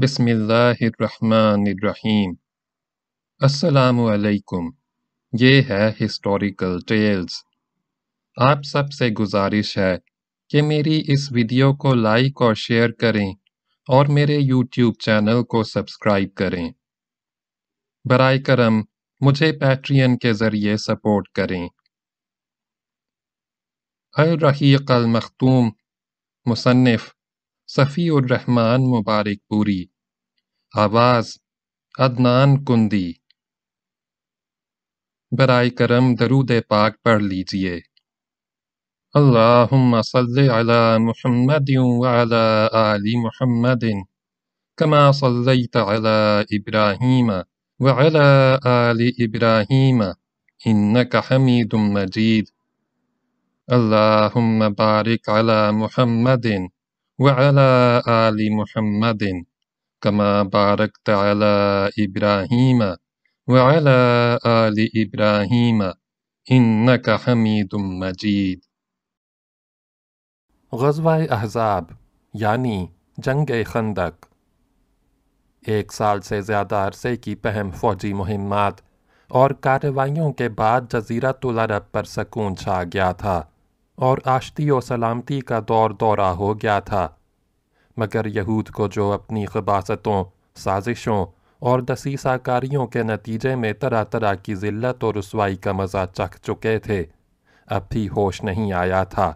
बिस्मिल्लाहिर्रहमानिर्रहीम असलकुम ये है हिस्टोरिकल टेल्स आप सब से गुजारिश है कि मेरी इस वीडियो को लाइक और शेयर करें और मेरे यूट्यूब चैनल को सब्सक्राइब करें बर करम मुझे पैट्रियन के ज़रिए सपोर्ट करें अलरहीक़ल मखतूम मुसनफ़ सफ़ीउर्रहमान मुबारकपुरी आवाज़ अदनान कुंदी बरए करम दरूद पाक पढ़ लीजिए अल्लाहुम्मा सल्लि अला मुहम्मद वअला आलि मुहम्मदिन कमा सल्लैत अला इब्राहीम वअला आलि इब्राहीम इन्नक हमीदुम मजीद अल्लाहुम्मा बारिक अला मुहम्मदिन وعلى آل محمد كما باركت على إبراهيم وعلى آل إبراهيم إنك حميد مجيد गजवा अहजाब यानी जंग खंदक एक साल से ज़्यादा अरसे की अहम फौजी मुहिमात और कार्रवाइयों के बाद जजीरा तुल अरब पर सकून छा गया था और आशती और सलामती का दौर दौरा हो गया था मगर यहूद को जो अपनी खबासतों साजिशों और दसीसाकारियों के नतीजे में तरह तरह की ज़िल्लत और रसवाई का मज़ा चख चुके थे अब भी होश नहीं आया था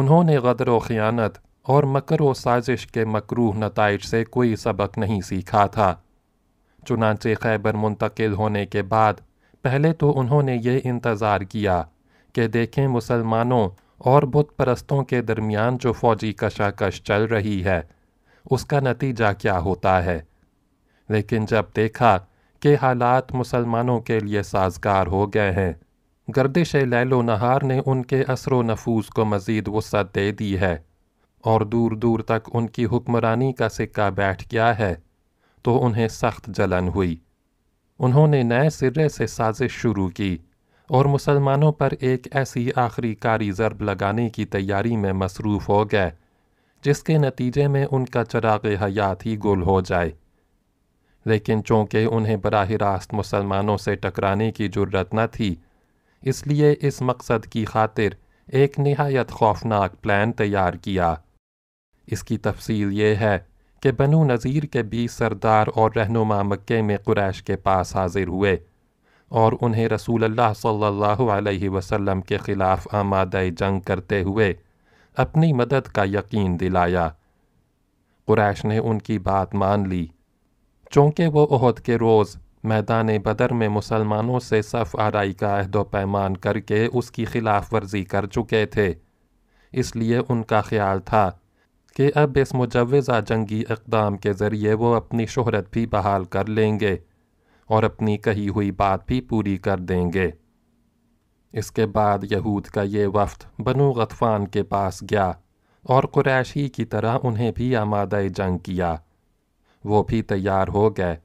उन्होंने गदर ख़ियानत और मकर व साजिश के मकरूह नतज से कोई सबक नहीं सीखा था चुनाचे खैबर मुंतकिल होने के बाद पहले तो उन्होंने ये इंतज़ार किया कि देखें मुसलमानों और बुत परस्तों के दरमियान जो फौजी कशाकश चल रही है उसका नतीजा क्या होता है लेकिन जब देखा कि हालात मुसलमानों के लिए साजगार हो गए हैं गर्दिश लैलो नहार ने उनके असर नफूस को मज़ीद वसत दे दी है और दूर दूर तक उनकी हुक्मरानी का सिक्का बैठ गया है तो उन्हें सख्त जलन हुई उन्होंने नए सिरे से साजिश शुरू की और मुसलमानों पर एक ऐसी आखिरी कारी ज़रब लगाने की तैयारी में मसरूफ़ हो गए जिसके नतीजे में उनका चराग हयात ही गुल हो जाए लेकिन चूँकि उन्हें बराह रास्त मुसलमानों से टकराने की जरूरत न थी इसलिए इस मकसद की खातिर एक नहायत खौफनाक प्लान तैयार किया इसकी तफसील ये है कि बनु नज़ीर के बीस सरदार और रहनुमा मक्के में कुरैश के पास हाजिर हुए और उन्हें रसूल अल्लाह सल्लल्लाहु अलैहि वसल्लम के ख़िलाफ़ आमादा जंग करते हुए अपनी मदद का यकीन दिलाया कुरैश ने उनकी बात मान ली चूँकि वो उहद के रोज़ मैदान बदर में मुसलमानों से सफ़ आरई का अहद पैमान करके उसकी ख़िलाफ़ वर्जी कर चुके थे इसलिए उनका ख्याल था कि अब इस मुजवज़ा जंगी इकदाम के ज़रिए वो अपनी शहरत भी बहाल कर लेंगे और अपनी कही हुई बात भी पूरी कर देंगे इसके बाद यहूद का ये वफ्त बनु गतफान के पास गया और कुरैशी की तरह उन्हें भी आमादा जंग किया वो भी तैयार हो गए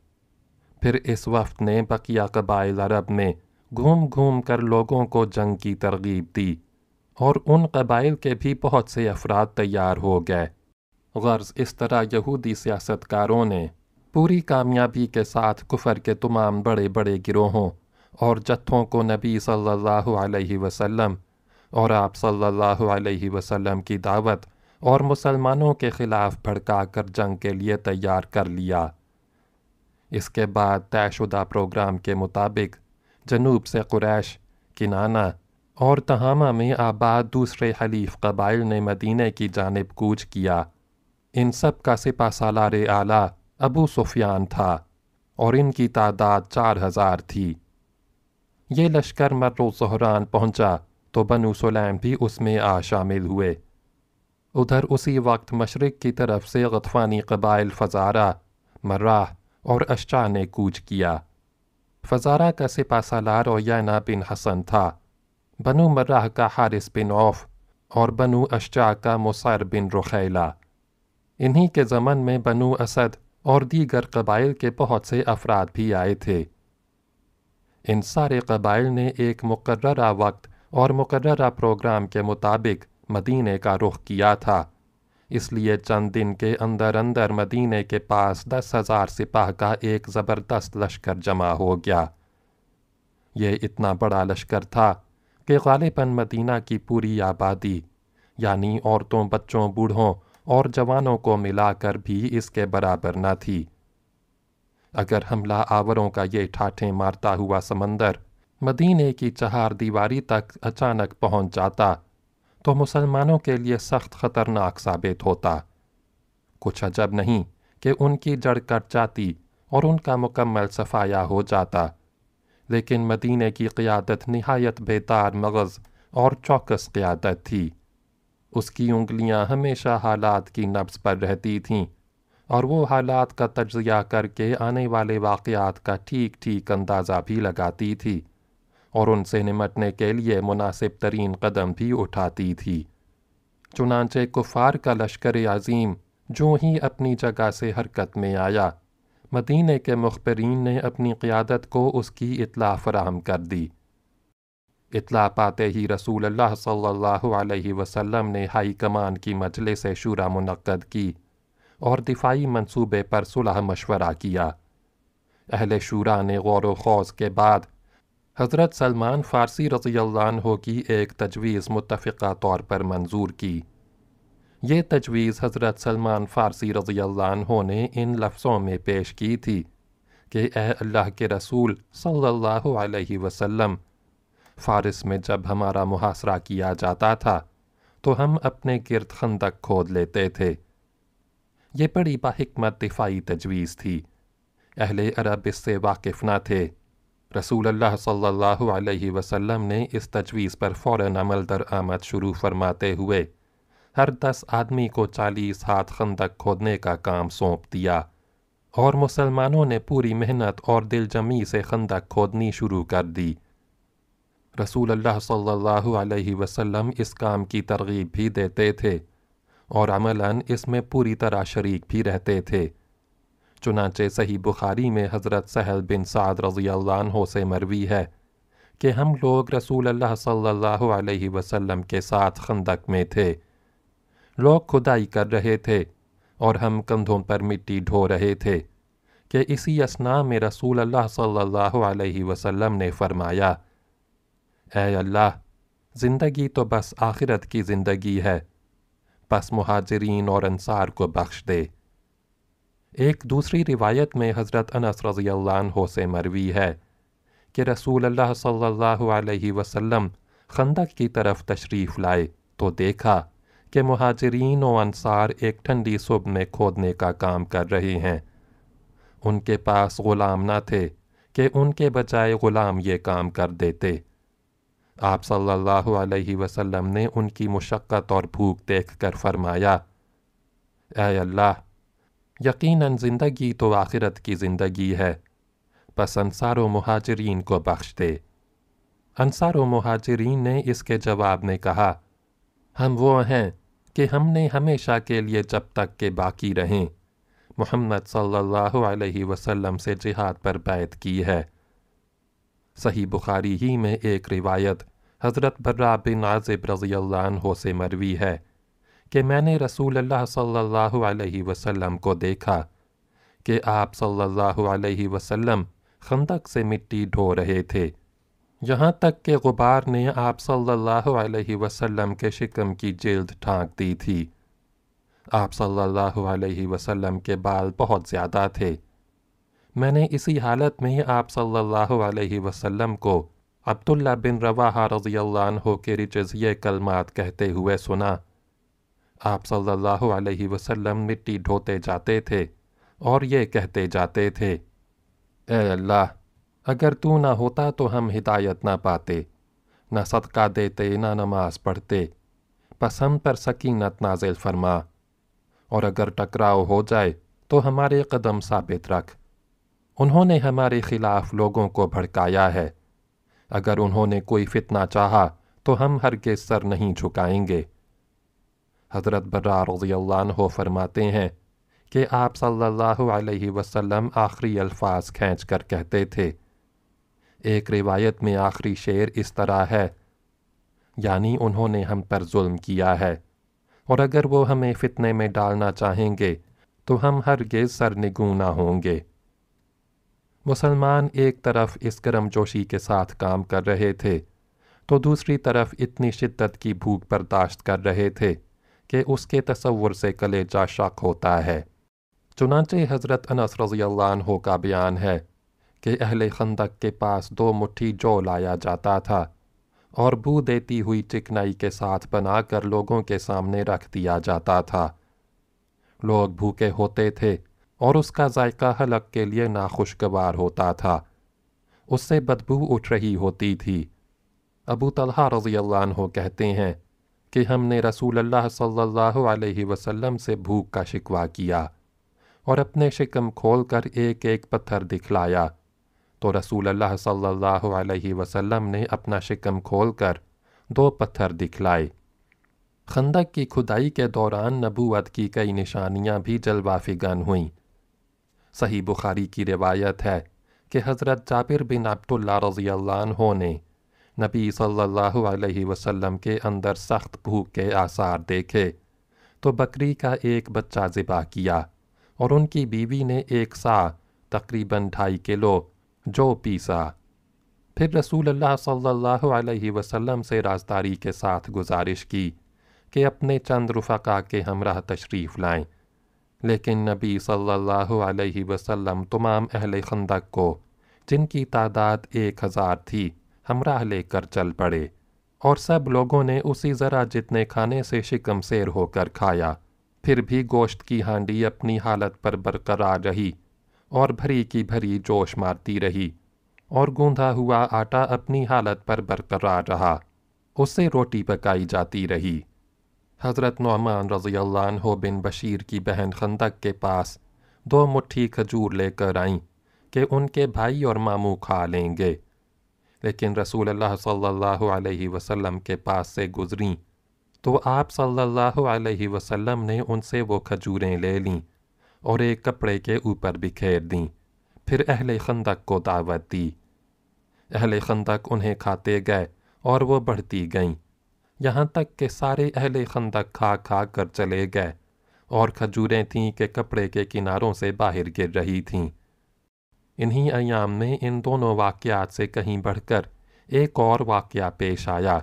फिर इस वफ्त ने बकिया कबाइल अरब में घूम घूम कर लोगों को जंग की तरगीब दी और उन कबाइल के भी बहुत से अफराद तैयार हो गए गर्ज इस तरह यहूदी सियासतकारों ने पूरी कामयाबी के साथ कुफर के तमाम बड़े बड़े गिरोहों और जत्थों को नबी सल्लल्लाहु अलैहि वसल्लम और आप सल्लल्लाहु अलैहि वसल्लम की दावत और मुसलमानों के ख़िलाफ़ भड़का कर जंग के लिए तैयार कर लिया इसके बाद तयशुदा प्रोग्राम के मुताबिक जनूब से कुरैश किनाना और तहामा में आबाद दूसरे हलीफ कबाइल ने मदीने की जानब कूच किया इन सब का सिपा सालार आला अबू सुफियान था और इनकी तादाद चार हज़ार थी ये लश्कर सहरान पहुंचा तो बनु सुलैम भी उसमें आ शामिल हुए उधर उसी वक्त मशरक़ की तरफ से गतफ़ानी कबाइल फ़जारा मर्राह और अशा ने कूच किया फ़जारा का सिपा सालार ओयाना बिन हसन था बनु मर्राह का हारिस बिन औफ और बनु अशा का मुसर बिन रुखैला इन्हीं के ज़मन में बनु असद और दीगर कबाइल के बहुत से अफराद भी आए थे इन सारे कबाइल ने एक मुकर्रा वक्त और मुकर्रा प्रोग्राम के मुताबिक मदीने का रुख किया था इसलिए चंद दिन के अंदर अंदर मदीने के पास दस हज़ार सिपाह का एक ज़बरदस्त लश्कर जमा हो गया ये इतना बड़ा लश्कर था कि गालिबा मदीना की पूरी आबादी यानी औरतों बच्चों बूढ़ों और जवानों को मिलाकर भी इसके बराबर न थी अगर हमला आवरों का ये ठाठें मारता हुआ समंदर मदीने की चहार दीवारी तक अचानक पहुंच जाता तो मुसलमानों के लिए सख्त खतरनाक साबित होता कुछ अजब नहीं कि उनकी जड़ कट जाती और उनका मुकम्मल सफाया हो जाता लेकिन मदीने की क़ियादत नहायत बेतार मगज़ और चौकस قیادت थी उसकी उंगलियां हमेशा हालात की नब्स पर रहती थीं और वो हालात का तजिया करके आने वाले वाक़ात का ठीक ठीक अंदाज़ा भी लगाती थी और उनसे निमटने के लिए मुनासिब तरीन कदम भी उठाती थी चुनाचे कुफार का लश्कर अजीम जो ही अपनी जगह से हरकत में आया मदीने के मुखबरीन ने अपनी क़्यादत को उसकी इतला फराहम कर दी इतला पाते ही रसूल अल्लाह सल्लल्लाहु अलैहि वसल्लम ने हाई कमान की मजलिस शूरा मुनद की और दिफाई मंसूबे पर सुलह मशवरा किया अहल शूरा ने गौर वौज के बाद हज़रत सलमान फ़ारसी रजील्हो की एक तजवीज़ मुतफ़ा तौर पर मंजूर की ये तजवीज़ हज़रत सलमान फ़ारसी रजील्हो ने इन लफ्ज़ों में पेश की थी कि अः अल्लाह के रसूल सल्लल्लाहु अलैहि वसल्लम फ़ारिस में जब हमारा मुहासरा किया जाता था तो हम अपने गिरद खंदक खोद लेते थे यह बड़ी बाहिकमत दिफाई तजवीज़ थी अहले अरब इससे वाकिफ न थे रसूल अल्लाह सल्लल्लाहु अलैहि वसल्लम ने इस तजवीज़ पर फ़ौर अमल दर आमद शुरू फरमाते हुए हर दस आदमी को चालीस हाथ खंदक खोदने का काम सौंप दिया और मुसलमानों ने पूरी मेहनत और दिलजमी से खंदक खोदनी शुरू कर दी रसूल अल्लाह सल्लल्लाहु अलैहि वसल्लम इस काम की तरगीब भी देते थे और अमलन इसमें पूरी तरह शरीक भी रहते थे चुनाचे सही बुखारी में हज़रत सहल बिन साद रज़ी अल्लाह से मरवी है कि हम लोग रसूल अल्लाह सल्लल्लाहु अलैहि वसल्लम के साथ खंदक में थे लोग खुदाई कर रहे थे और हम कंधों पर मिट्टी ढो रहे थे कि इसी असना में रसूल अल्लाह सल्लल्लाहु अलैहि वसल्लम ने फरमाया ए अल्लाह ज़िंदगी तो बस आखिरत की ज़िंदगी है बस महाजरीन और अंसार को बख्श दे एक दूसरी रिवायत में हज़रत अनस रज़ी अल्लाह से मरवी है कि रसूल अल्लाह सल्लल्लाहु अलैहि वसल्लम खंदक की तरफ तशरीफ़ लाए तो देखा कि महाजरीन व अनसार एक ठंडी सुबह में खोदने का काम कर रहे हैं उनके पास ग़ुलाम ना थे कि उनके बजाय ग़ुलाम ये काम कर देते आप सल्लल्लाहु अलैहि वसल्लम ने उनकी मुशक्कत और भूख देख कर फरमाया ऐ अल्लाह यकीनन ज़िंदगी तो आखिरत की ज़िंदगी है बस अनसार महाजरीन को बख्श दे अनसार महाजरीन ने इसके जवाब में कहा हम वो हैं कि हमने हमेशा के लिए जब तक के बाकी रहें मोहम्मद सल्लल्लाहु अलैहि वसल्लम से जिहाद पर बैत की है सही बुखारी ही में एक रिवायत हज़रत बर्रा बिन आज़िब रज़ी हो से मरवी है कि मैंने रसूल अल्लाह सल्लल्लाहु अलैहि वसल्लम को देखा कि आप सल्लल्लाहु अलैहि वसल्लम खंदक से मिट्टी ढो रहे थे यहाँ तक कि गुबार ने आप सल्लल्लाहु अलैहि वसल्लम के शिकम की जल्द ठांक दी थी आप सल्लल्लाहु अलैहि वसल्लम के बाल बहुत ज़्यादा थे मैंने इसी हालत में आप सल्लल्लाहु अलैहि वसल्लम को अब्दुल्ला बिन रवाहा रज़ी हो के रिजिये कलमात कहते हुए सुना आप सल्लल्लाहु अलैहि वसल्लम मिट्टी ढोते जाते थे और ये कहते जाते थे ए अल्लाह अगर तू ना होता तो हम हिदायत ना पाते ना सदका देते ना नमाज पढ़ते बस हम पर सकीनत नाजिल फरमा और अगर टकराव हो जाए तो हमारे कदम साबित रख उन्होंने हमारे खिलाफ लोगों को भड़काया है अगर उन्होंने कोई फितना चाहा तो हम हर के सर नहीं झुकाएंगे हज़रत बर्रा रज़ी फरमाते हैं कि आप सल्लल्लाहु अलैहि वसल्लम आखिरी अल्फाज खींच कर कहते थे एक रिवायत में आखिरी शेर इस तरह है यानी उन्होंने हम पर जुल्म किया है और अगर वो हमें फितने में डालना चाहेंगे तो हम हरगिज़ सर ना होंगे मुसलमान एक तरफ इस गर्म जोशी के साथ काम कर रहे थे तो दूसरी तरफ इतनी शिद्दत की भूख बर्दाश्त कर रहे थे कि उसके तसव्वुर से कलेजा शक होता है चुनाचे हज़रत अनस रज़ील्ला का बयान है कि अहल खंदक के पास दो मुट्ठी जौ लाया जाता था और बू देती हुई चिकनाई के साथ बनाकर लोगों के सामने रख दिया जाता था लोग भूखे होते थे और उसका जायका हलक के लिए नाखुशगवार होता था उससे बदबू उठ रही होती थी अबू तलहा रज़ी अल्लाह कहते हैं कि हमने रसूल अल्लाह सल्लल्लाहु अलैहि वसल्लम से भूख का शिकवा किया और अपने शिकम खोल कर एक एक पत्थर दिखलाया तो रसूल अल्लाह सल्लल्लाहु अलैहि वसल्लम ने अपना शिकम खोल कर दो पत्थर दिखलाए खंदक की खुदाई के दौरान नबूवत की कई निशानियाँ भी जलवा हुईं सही बुखारी की रिवायत है कि हज़रत जाबिर बिन अब्दुल्ला रज़ी अल्लाह ने नबी सल्लल्लाहु अलैहि वसल्लम के अंदर सख्त भूख के आसार देखे तो बकरी का एक बच्चा ज़िबा किया और उनकी बीवी ने एक सा तकरीबन ढाई किलो जो पीसा फिर रसूल अल्लाह सल्लल्लाहु अलैहि वसल्लम से राजदारी के साथ गुजारिश की कि अपने चंद रफ़ा के हमरा तशरीफ़ लाएँ लेकिन नबी सल्लल्लाहु अलैहि वसल्लम तमाम अहले खंदक को जिनकी तादाद एक हज़ार थी हमराह लेकर चल पड़े और सब लोगों ने उसी ज़रा जितने खाने से शिकम सैर होकर खाया फिर भी गोश्त की हांडी अपनी हालत पर बरकरार रही और भरी की भरी जोश मारती रही और गूंधा हुआ आटा अपनी हालत पर बरकरार रहा उससे रोटी पकाई जाती रही हज़रत नुमान रज़ील्ला हो बिन बशीर की बहन खंदक के पास दो मुठ्ठी खजूर लेकर आईं कि उनके भाई और मामू खा लेंगे लेकिन रसूल अल्लाह सल्लल्लाहु वसल्लम के पास से गुज़री तो आप सल्लल्लाहु अलैहि वसल्लम ने उनसे वो खजूरें ले लीं और एक कपड़े के ऊपर बिखेर दीं फिर अहल खंदक को दावत दी अहल खंदक उन्हें खाते गए और वो बढ़ती गईं यहाँ तक के सारे अहले खंदक खा खा कर चले गए और खजूरें थीं के कपड़े के किनारों से बाहर गिर रही थीं इन्हीं अयाम में इन दोनों वाक्यात से कहीं बढ़कर एक और वाक़ पेश आया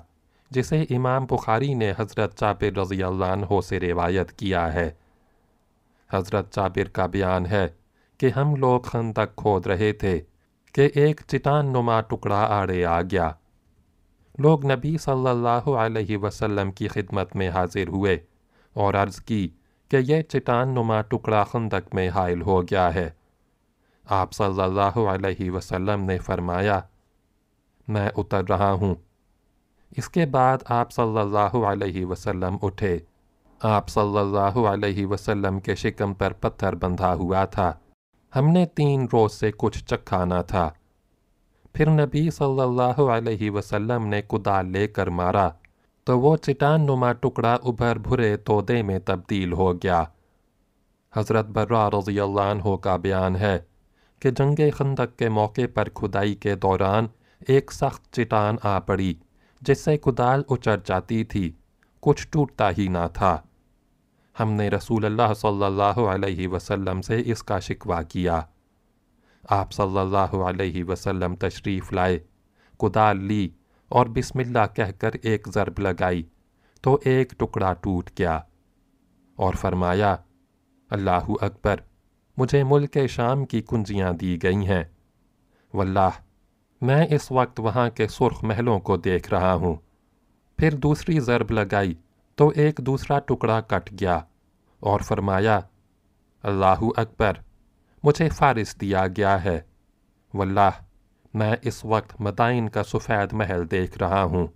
जिसे इमाम बुखारी ने हज़रत जाबिर रज़ी अल्लाह से रिवायत किया है हज़रत जाबिर का बयान है कि हम लोग खंदक खोद रहे थे कि एक चिटान नुमा टुकड़ा आड़े आ गया लोग नबी सल्लल्लाहु अलैहि वसल्लम की खिदमत में हाजिर हुए और अर्ज़ की कि यह चटान नुमा टुकड़ा खंदक में हायल हो गया है आप सल्लल्लाहु अलैहि वसल्लम ने फरमाया मैं उतर रहा हूँ इसके बाद आप सल्लल्लाहु अलैहि वसल्लम उठे आप सल्लल्लाहु अलैहि वसल्लम के शिकम पर पत्थर बंधा हुआ था हमने तीन रोज़ से कुछ चखाना था फिर नबी सल्लल्लाहु अलैहि वसल्लम ने कुदाल लेकर मारा तो वो चिटान नुमा टुकड़ा उभर भुरे तोदे में तब्दील हो गया हज़रत बर्रा रज़ी हो का बयान है कि जंग खंदक के मौके पर खुदाई के दौरान एक सख्त चिटान आ पड़ी जिससे कुदाल उचर जाती थी कुछ टूटता ही ना था हमने रसूल अल्लाह सल्लल्लाहु अलैहि वसल्लम से इसका शिकवा किया आप सल्लल्लाहु अलैहि वसल्लम तशरीफ़ लाए कुदाल ली और बिस्मिल्लाह कहकर एक ज़रब लगाई तो एक टुकड़ा टूट गया और फरमाया अल्लाह अकबर मुझे मुल्क शाम की कुंजियाँ दी गई हैं वल्लाह मैं इस वक्त वहाँ के सुर्ख महलों को देख रहा हूँ फिर दूसरी ज़रब लगाई तो एक दूसरा टुकड़ा कट गया और फरमाया अल्लाह अकबर मुझे फारिस दिया गया है वल्लाह मैं इस वक्त मदाइन का सफ़ेद महल देख रहा हूँ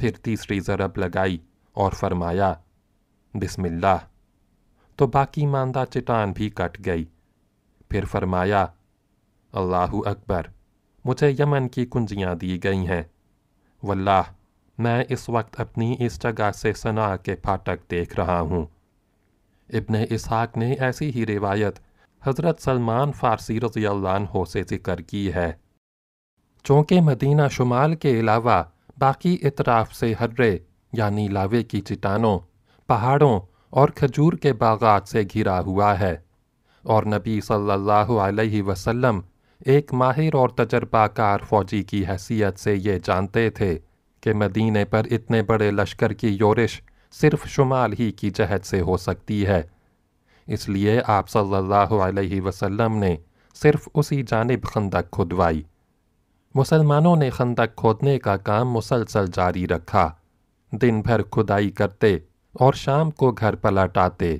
फिर तीसरी ज़रब लगाई और फरमाया बिस्मिल्लाह तो बाकी मानदा चटान भी कट गई फिर फरमाया अल्लाह अकबर मुझे यमन की कुंजियाँ दी गई हैं वल्लाह मैं इस वक्त अपनी इस जगह से सना के फाटक देख रहा हूँ इब्ने इसहाक ने ऐसी ही रिवायत हज़रत सलमान फ़ारसी हो से ज़िक्र की है चूँकि मदीना शुमाल के अलावा बाकी इतराफ़ से हर्रे यानि लावे की चटानों पहाड़ों और खजूर के बागात से घिरा हुआ है और नबी सल्लल्लाहु अलैहि वसल्लम एक माहिर और तजर्बाकार फ़ौजी की हैसियत से ये जानते थे कि मदीने पर इतने बड़े लश्कर की योरिश सिर्फ शुमाल ही की जहद से हो सकती है इसलिए आप सल्लल्लाहु अलैहि वसल्लम ने सिर्फ उसी जानब खंदक खुदवाई मुसलमानों ने खंदक खोदने का काम मुसलसल जारी रखा दिन भर खुदाई करते और शाम को घर पलट आते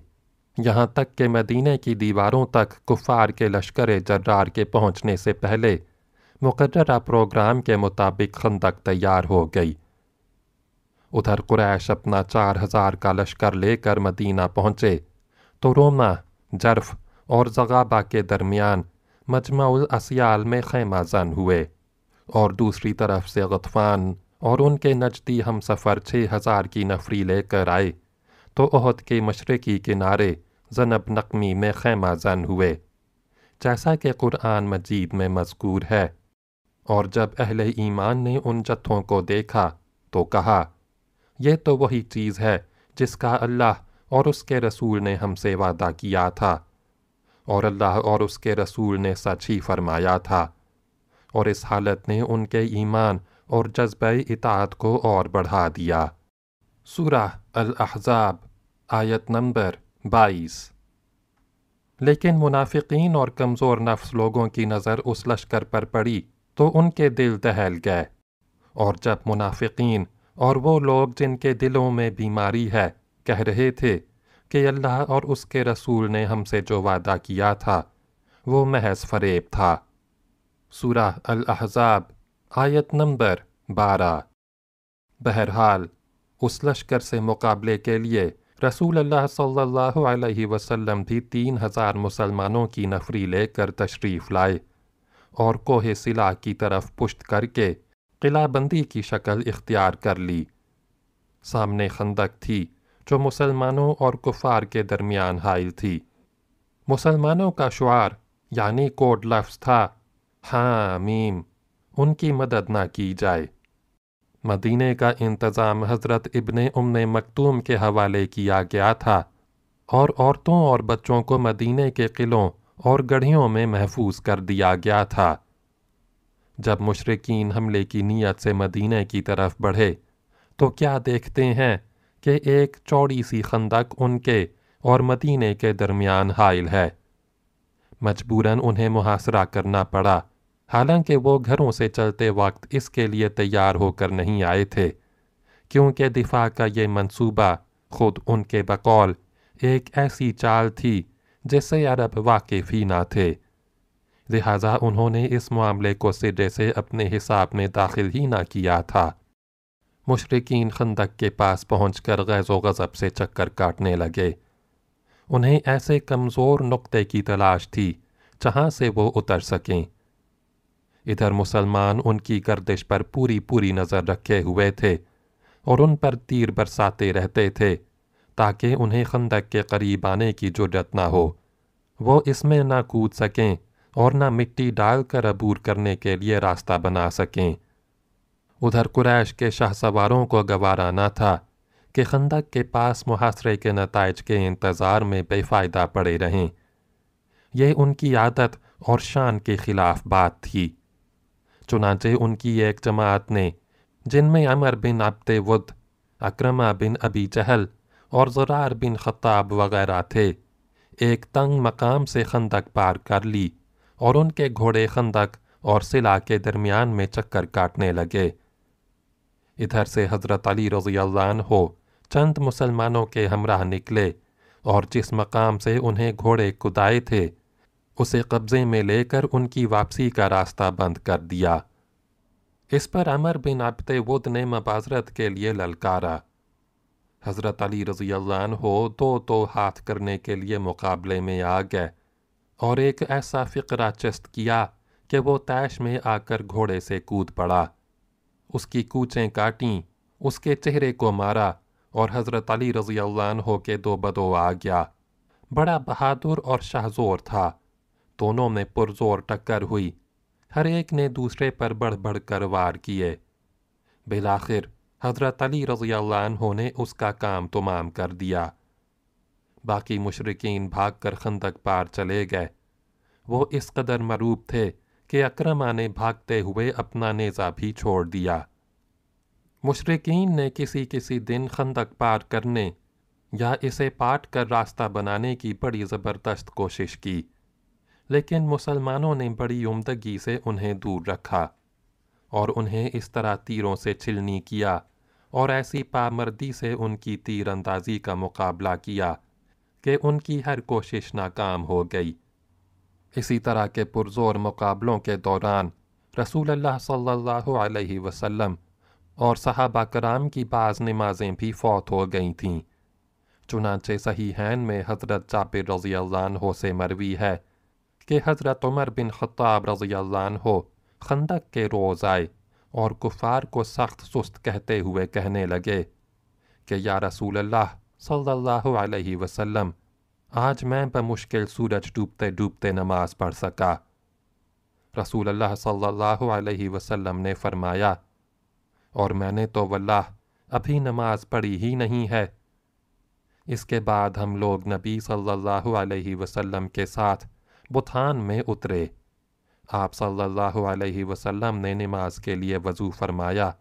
यहाँ तक कि मदीने की दीवारों तक कुफार के लश्कर जर्रार के पहुँचने से पहले मुकर्रा प्रोग्राम के मुताबिक खंदक तैयार हो गई उधर कुरैश अपना चार हज़ार का लश्कर लेकर मदीना पहुंचे तो रोमा जर्फ और जगाबा के दरमियान मजमाउल असियाल में खैमा जान हुए और दूसरी तरफ से गतफान और उनके नजदी हम सफ़र छः हज़ार की नफरी लेकर आए तो ओहद के मशरक़ी किनारे जनब नकमी में खैमा जान हुए जैसा कि कुरान मजीद में मजकूर है और जब अहल ईमान ने उन जत्थों को देखा तो कहा यह तो वही चीज़ है जिसका अल्लाह और उसके रसूल ने हमसे वादा किया था और अल्लाह और उसके रसूल ने सच ही फरमाया था और इस हालत ने उनके ईमान और जज्ब इतात को और बढ़ा दिया सूरह अल अहज़ाब आयत नंबर बाईस लेकिन मुनाफिकीन और कमज़ोर नफ्स लोगों की नज़र उस लश्कर पर पड़ी तो उनके दिल दहल गए और जब मुनाफिकीन और वो लोग जिनके दिलों में बीमारी है कह रहे थे कि अल्लाह और उसके रसूल ने हमसे जो वादा किया था वो महज फरेब था सूरह अल अहज़ाब आयत नंबर बारह बहरहाल उस लश्कर से मुकाबले के लिए रसूल अल्लाह सल्लल्लाहु अलैहि वसल्लम भी तीन हज़ार मुसलमानों की नफरी लेकर तशरीफ़ लाए और कोहे सिला की तरफ पुश्त करके किलाबंदी की शक्ल इख्तियार कर ली सामने खंदक थी जो मुसलमानों और कुफार के दरमियान हाइल थी मुसलमानों का शुआर यानी कोड लफ्ज़ था हाँ मीम उनकी मदद ना की जाए मदीने का इंतज़ाम हज़रत इबन उमन मकतूम के हवाले किया गया था और औरतों और बच्चों को मदीने के किलों और गढ़ियों में महफूज कर दिया गया था जब मुशरकिन हमले की नीयत से मदीने की तरफ बढ़े तो क्या देखते हैं कि एक चौड़ी सी खंदक उनके और मदीने के दरमियान हायल है मजबूरन उन्हें मुहासरा करना पड़ा हालांकि वो घरों से चलते वक्त इसके लिए तैयार होकर नहीं आए थे क्योंकि दिफा का ये मंसूबा खुद उनके बकौल एक ऐसी चाल थी जिससे अरब वाकिफ ही ना थे लिहाजा उन्होंने इस मामले को सिरे से अपने हिसाब में दाखिल ही ना किया था मुशरकिन खंदक के पास पहुँच कर गैज़ो गज़ब से चक्कर काटने लगे उन्हें ऐसे कमज़ोर नुक्ते की तलाश थी जहाँ से वो उतर सकें इधर मुसलमान उनकी गर्दिश पर पूरी पूरी नज़र रखे हुए थे और उन पर तीर बरसाते रहते थे ताकि उन्हें खंदक के करीब आने की जरूरत ना हो वो इसमें ना कूद सकें और ना मिट्टी डाल कर अबूर करने के लिए रास्ता बना सकें उधर कुरैश के शाह सवारों को गवारा था कि खंदक के पास मुहासरे के नतज के इंतज़ार में बेफ़ायदा पड़े रहें यह उनकी आदत और शान के ख़िलाफ़ बात थी चुनाचे उनकी एक जमात ने जिनमें अमर बिन अब्द वुद अक्रमा बिन अबी चहल और ज़रार बिन ख़ताब वगैरह थे एक तंग मकाम से खंदक पार कर ली और उनके घोड़े खंदक और सिला के दरमियान में चक्कर काटने लगे इधर से हज़रत अली रज़ी हो चंद मुसलमानों के हमराह निकले और जिस मकाम से उन्हें घोड़े कुदाए थे उसे कब्ज़े में लेकर उनकी वापसी का रास्ता बंद कर दिया इस पर अमर बिन आबत वुद ने मबाजरत के लिए ललकारा हज़रत अली रज़ी हो दो दो हाथ करने के लिए मुकाबले में आ गए और एक ऐसा फ़िक्रा चस्त किया कि वो तैश में आकर घोड़े से कूद पड़ा उसकी कूचें काटी उसके चेहरे को मारा और हज़रत अली रज़ी हो के दो बदो आ गया बड़ा बहादुर और शाहजोर था दोनों में पुरजोर टक्कर हुई हर एक ने दूसरे पर बढ़ बढ़ कर वार किए बिलाखिर हज़रत अली रज़ी ने उसका काम तमाम कर दिया बाकी मुशरकिन भाग कर खंदक पार चले गए वो इस कदर मरूब थे कि अक्रमा ने भागते हुए अपना नेज़ा भी छोड़ दिया मुशरकिन ने किसी किसी दिन खंदक पार करने या इसे पाट कर रास्ता बनाने की बड़ी ज़बरदस्त कोशिश की लेकिन मुसलमानों ने बड़ी उमदगी से उन्हें दूर रखा और उन्हें इस तरह तीरों से छिलनी किया और ऐसी पामर्दी से उनकी तीरंदाजी का मुकाबला किया कि उनकी हर कोशिश नाकाम हो गई इसी तरह के पुरजोर मुकाबलों के दौरान रसूल सल्लल्लाहु अलैहि वसल्लम और सहाबा कराम की बाज़ नमाजें भी फौत हो गई थीं चुनाचे सही हैन में हज़रत जाबिर रज़ी हो से मरवी है कि हज़रत उमर बिन ख़त्ताब रज़ी हो खंदक के रोज़ आए और कुफार को सख्त सुस्त कहते हुए कहने लगे कि या रसूल अल्लाह सल्लल्लाहु अलैहि वसल्लम आज मैं बमुश्किल सूरज डूबते डूबते नमाज पढ़ सका रसूल अल्लाह सल्लल्लाहु अलैहि वसल्लम ने फरमाया और मैंने तो वल्लाह अभी नमाज पढ़ी ही नहीं है इसके बाद हम लोग नबी सल्लल्लाहु अलैहि वसल्लम के साथ बुथान में उतरे आप सल्लल्लाहु अलैहि वसल्लम ने नमाज के लिए वज़ू फरमाया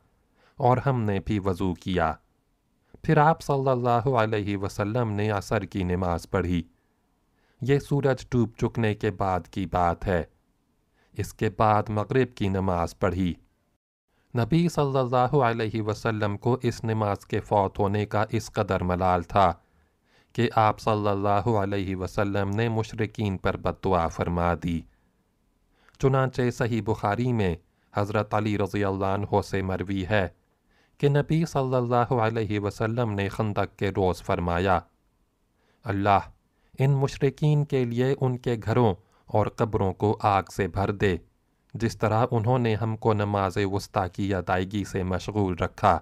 और हमने भी वज़ू किया फिर आप सल्लल्लाहु अलैहि वसल्लम ने असर की नमाज पढ़ी यह सूरज डूब चुकने के बाद की बात है इसके बाद मगरिब की नमाज पढ़ी नबी सल्लल्लाहु अलैहि वसल्लम को इस नमाज के फौत होने का इस कदर मलाल था कि आप सल्लल्लाहु अलैहि वसल्लम ने मुशरिकिन पर बददुआ फरमा दी चुनाचे सही बुखारी में हज़रत अली रज़ी से मरवी है कि नबी सल्लल्लाहु अलैहि वसल्लम ने खंदक के रोज़ फरमाया अल्लाह इन मुशरकिन के लिए उनके घरों और कब्रों को आग से भर दे जिस तरह उन्होंने हमको नमाज वस्ता की अदायगी से मशगूल रखा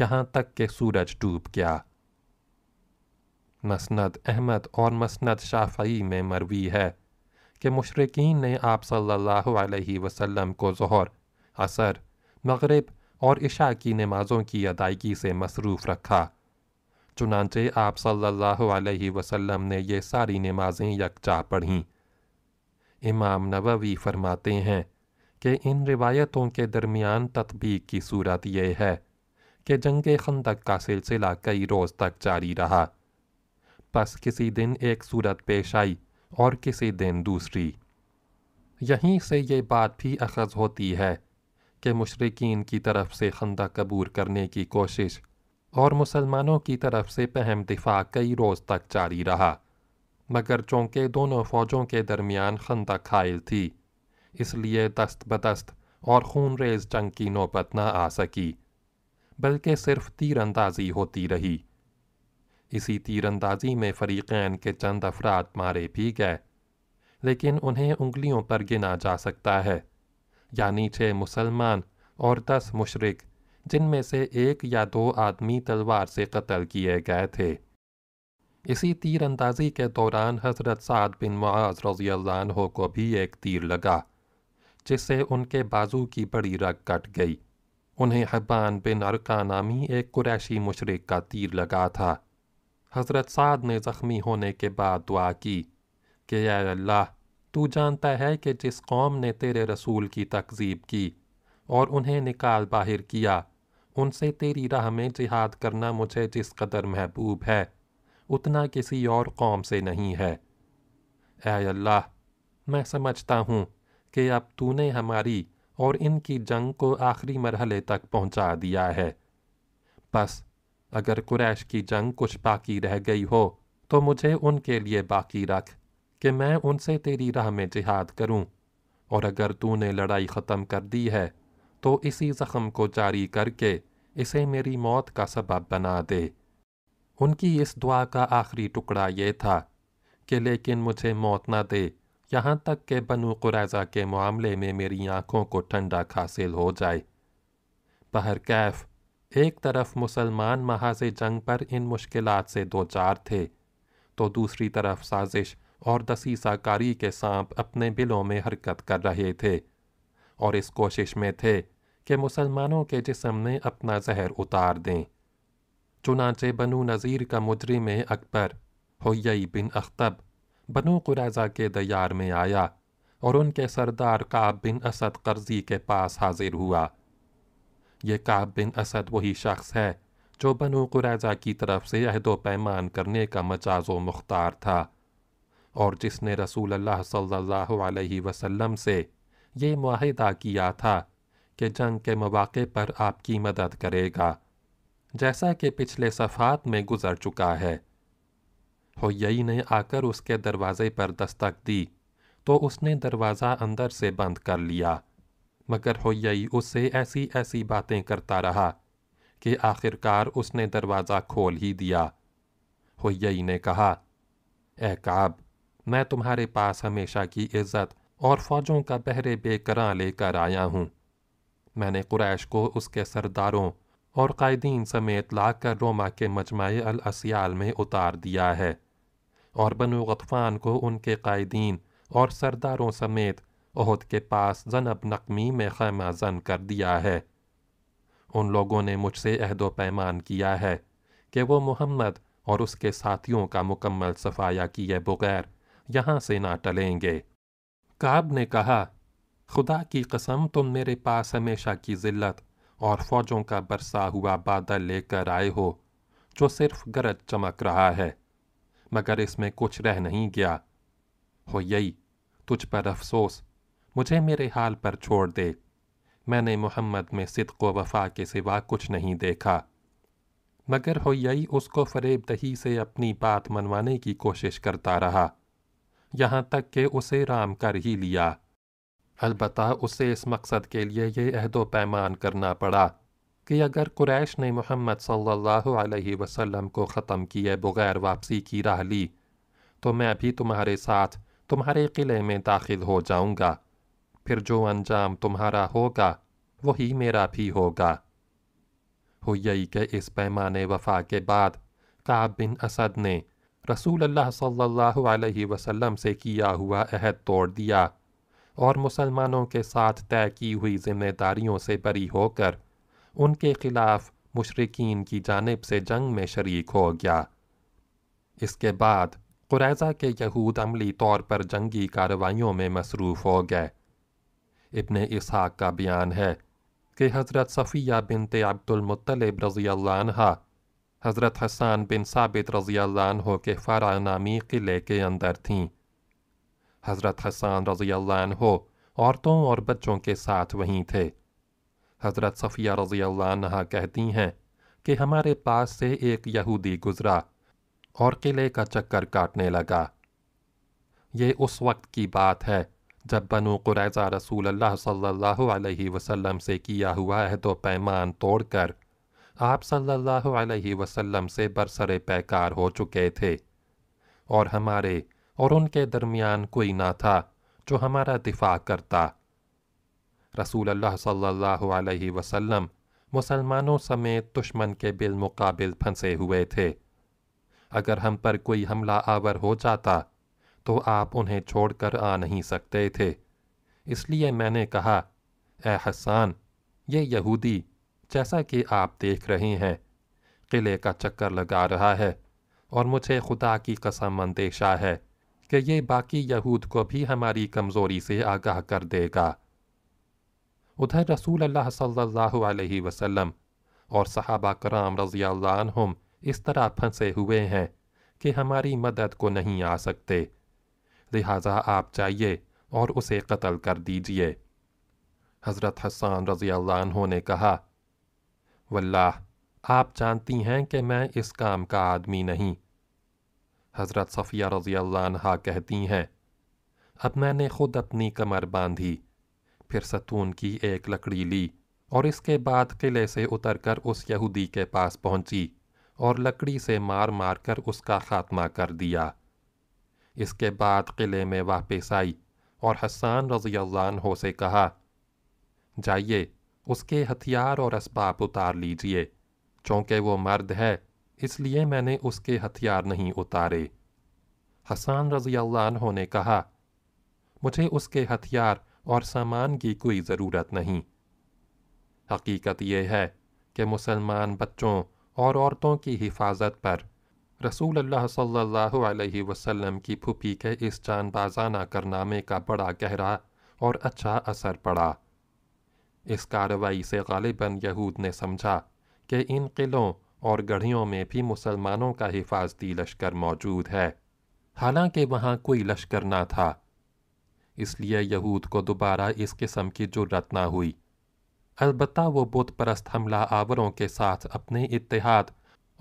यहाँ तक के सूरज डूब गया मसनद अहमद और मसनद शाफई में मरवी है कि मुशरकिन ने आप सल्लल्लाहु अलैहि वसल्लम को जहर असर मगरब और इशा की नमाज़ों की अदायगी से मसरूफ़ रखा चुनाचे आप सल्लल्लाहु अलैहि वसल्लम ने ये सारी नमाज़ें यकजा पढ़ीं इमाम नबवी फरमाते हैं कि इन रिवायतों के दरमियान तत्बीक की सूरत यह है कि जंग खंदक का सिलसिला कई रोज़ तक जारी रहा बस किसी दिन एक सूरत पेश आई और किसी दिन दूसरी यहीं से ये बात भी अखज़ होती है के मशरकिन की तरफ से खंदा कबूर करने की कोशिश और मुसलमानों की तरफ से पहम दिफा कई रोज़ तक जारी रहा मगर चूँकि दोनों फ़ौजों के दरमियान खंदा खायल थी इसलिए दस्त बदस्त और खून रेज जंग की नौबत न आ सकी बल्कि सिर्फ तीरंदाजी होती रही इसी तीरंदाजी में फ़रीक़ैन के चंद अफराद मारे भी गए लेकिन उन्हें उंगलियों पर गिना जा सकता है यानी छः मुसलमान और दस मुशरक जिनमें से एक या दो आदमी तलवार से कत्ल किए गए थे इसी तीर अंदाजी के दौरान हजरत साद बिन मुआज रजी अल्लाह को भी एक तीर लगा जिससे उनके बाजू की बड़ी रग कट गई उन्हें हब्बान बिन अरका नामी एक कुरैशी मुशरक का तीर लगा था हजरत साद ने ज़ख्मी होने के बाद दुआ की कि अल्लाह तू जानता है कि जिस कौम ने तेरे रसूल की तकजीब की और उन्हें निकाल बाहर किया उनसे तेरी राह में जिहाद करना मुझे जिस कदर महबूब है उतना किसी और कौम से नहीं है अल्लाह मैं समझता हूँ कि अब तूने हमारी और इनकी जंग को आखिरी मरहले तक पहुँचा दिया है बस अगर कुरैश की जंग कुछ बाकी रह गई हो तो मुझे उनके लिए बाकी रख कि मैं उनसे तेरी राह में जिहाद करूँ और अगर तूने लड़ाई ख़त्म कर दी है तो इसी ज़ख़म को जारी करके इसे मेरी मौत का सबब बना दे उनकी इस दुआ का आखिरी टुकड़ा ये था कि लेकिन मुझे मौत ना दे यहाँ तक के बनु कुरैज़ा के मामले में मेरी आँखों को ठंडक हासिल हो जाए बहर कैफ एक तरफ मुसलमान महाज जंग पर इन मुश्किल से दो चार थे तो दूसरी तरफ साजिश और दसीसाकारी के सांप अपने बिलों में हरकत कर रहे थे और इस कोशिश में थे कि मुसलमानों के जिसम में अपना जहर उतार दें चुनाचे बनु नज़ीर का मुजरी में अकबर होयई बिन अख्तब बनु कुराजा के दयार में आया और उनके सरदार काब बिन असद करजी के पास हाजिर हुआ ये काब बिन असद वही शख्स है जो बनु कुराजा की तरफ से अहदो पैमान करने का मजाजो मुख्तार था और जिसने रसूल अल्लाह सल्लल्लाहु अलैहि वसल्लम से ये माहिदा किया था कि जंग के मौाक़े पर आपकी मदद करेगा जैसा कि पिछले सफ़ात में गुज़र चुका है होयई ने आकर उसके दरवाज़े पर दस्तक दी तो उसने दरवाज़ा अंदर से बंद कर लिया मगर होयई उससे ऐसी ऐसी बातें करता रहा कि आखिरकार उसने दरवाज़ा खोल ही दिया होयई ने कहा ए काब मैं तुम्हारे पास हमेशा की इज्जत और फौजों का पहरे बेकर लेकर आया हूँ मैंने कुरैश को उसके सरदारों और कायदीन समेत लाकर रोमा के अल असियाल में उतार दिया है और बनु गतफ़ान को उनके कायदीन और सरदारों समेत अहद के पास जनब नकमी में खैमा जन कर दिया है उन लोगों ने मुझसे अहदो पैमान किया है कि वो मोहम्मद और उसके साथियों का मुकम्मल सफाया किए बगैर यहाँ से ना टलेंगे काब ने कहा खुदा की कसम तुम मेरे पास हमेशा की जिल्लत और फौजों का बरसा हुआ बादल लेकर आए हो जो सिर्फ गरज चमक रहा है मगर इसमें कुछ रह नहीं गया हो यही तुझ पर अफसोस मुझे मेरे हाल पर छोड़ दे मैंने मोहम्मद में सिद व वफा के सिवा कुछ नहीं देखा मगर होयई उसको फ़रेब दही से अपनी बात मनवाने की कोशिश करता रहा यहाँ तक कि उसे राम कर ही लिया अलबत् उसे इस मकसद के लिए ये अहदो पैमान करना पड़ा कि अगर कुरैश ने मोहम्मद सल्लल्लाहु अलैहि वसल्लम को ख़त्म किए बग़ैर वापसी की राह ली तो मैं भी तुम्हारे साथ तुम्हारे किले में दाखिल हो जाऊंगा फिर जो अंजाम तुम्हारा होगा वही मेरा भी होगा हुई के इस पैमाने वफा के बाद काब बिन असद ने रसूल अल्लाह सल्लल्लाहु अलैहि वसल्लम से किया हुआ अहद तोड़ दिया और मुसलमानों के साथ तय की हुई जिम्मेदारियों से बरी होकर उनके ख़िलाफ़ मुशरकिन की जानब से जंग में शरीक हो गया इसके बाद कुरैज़ा के यहूद अमली तौर पर जंगी कार्रवाइयों में मसरूफ़ हो गए इब्ने इसहाक का बयान है कि हज़रत सफ़िया बिनते अब्दुलमतलब रज़ी अल्लाह हज़रत हसन बिन साबित रज़ी के फ़रा नामी किले के अंदर थीं हज़रत हसन रज़ी हो औरतों और बच्चों के साथ वहीं थे हज़रत सफ़िया रज़ी नहा कहती हैं कि हमारे पास से एक यहूदी गुज़रा और किले का चक्कर काटने लगा ये उस वक्त की बात है जब बनु कुरैज़ा रसूल अल्लाह सल्लल्लाहु अलैहि वसल्लम से किया हुआ है तो पैमान तोड़कर आप सल्लल्लाहु अलैहि वसल्लम से बरसरे पैकार हो चुके थे और हमारे और उनके दरमियान कोई ना था जो हमारा दिफा करता रसूल अल्लाह सल्लल्लाहु अलैहि वसल्लम मुसलमानों समेत दुश्मन के बिलमुकाबिल फंसे हुए थे अगर हम पर कोई हमला आवर हो जाता तो आप उन्हें छोड़कर आ नहीं सकते थे इसलिए मैंने कहा ए हसान ये यहूदी जैसा कि आप देख रहे हैं किले का चक्कर लगा रहा है और मुझे खुदा की कसम अंदेशा है कि ये बाकी यहूद को भी हमारी कमज़ोरी से आगाह कर देगा उधर रसूल अल्लाह सल्लल्लाहु अलैहि वसल्लम और सहाबा कराम اللہ عنہم इस तरह फंसे हुए हैं कि हमारी मदद को नहीं आ सकते लिहाजा आप चाहिए और उसे कत्ल कर दीजिए हज़रत हसान रज़ी ने कहा वल्लाह आप जानती हैं कि मैं इस काम का आदमी नहीं हज़रत सफ़िया रज़ी अल्लाह कहती हैं अब मैंने खुद अपनी कमर बांधी फिर सतून की एक लकड़ी ली और इसके बाद किले से उतरकर उस यहूदी के पास पहुंची और लकड़ी से मार मार कर उसका ख़ात्मा कर दिया इसके बाद किले में वापस आई और हसान रज़ी अल्लाह से कहा जाइए उसके हथियार और इसबाब उतार लीजिए चूँकि वो मर्द है इसलिए मैंने उसके हथियार नहीं उतारे हसन रजी अल्लाह ने कहा मुझे उसके हथियार और सामान की कोई ज़रूरत नहीं हकीकत यह है कि मुसलमान बच्चों और औरतों की हिफाजत पर रसूल अल्लाह सल्लल्लाहु अलैहि वसल्लम की फुफी के इस जानबाजाना करनामे का बड़ा गहरा और अच्छा असर पड़ा इस कार्रवाई से गालिबा यहूद ने समझा कि इन किलों और गढ़ियों में भी मुसलमानों का हिफाजती लश्कर मौजूद है हालांकि वहाँ कोई लश्कर ना था इसलिए यहूद को दोबारा इस किस्म की जुर्रत ना हुई अलबत् वो बुत परस्त हमला आवरों के साथ अपने इतिहाद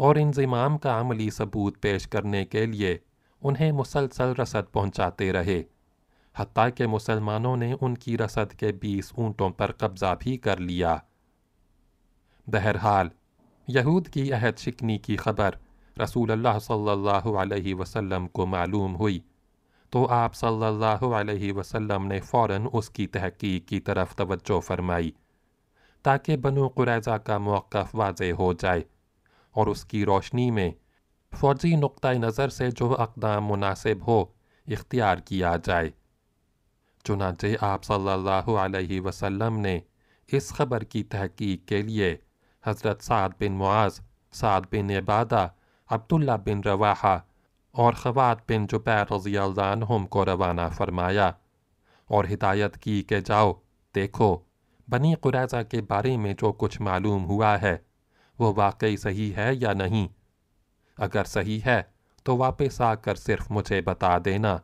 और इंजमाम का अमली सबूत पेश करने के लिए उन्हें मुसलसल रसद पहुँचाते रहे हती के मुसलमानों ने उनकी रसद के बीस ऊँटों पर कब्ज़ा भी कर लिया बहरहाल यहूद की अहद शिकनी की खबर रसूल सल्ला वसलम को मालूम हुई तो आप सल्ला अलैहि ने फ़ौर उसकी तहकीक की तरफ तोज्जो फरमाई ताकि बनो कुरैज़ा का मौक़ वाज हो जाए और उसकी रोशनी में फ़ौजी नुक़ नज़र से जो अकदाम मुनासिब हो इख्तियार किया जाए चुनाचे आप सल्लल्लाहु अलैहि वसल्लम ने इस खबर की तहकीक के लिए हज़रत साद बिन मुआज़ साद बिन इबादा अब्दुल्ला बिन रवाहा और खवाद बिन जुबैर रज़ीम को रवाना फरमाया और हिदायत की कि जाओ देखो बनी कुरैजा के बारे में जो कुछ मालूम हुआ है वो वाकई सही है या नहीं अगर सही है तो वापस आकर सिर्फ मुझे बता देना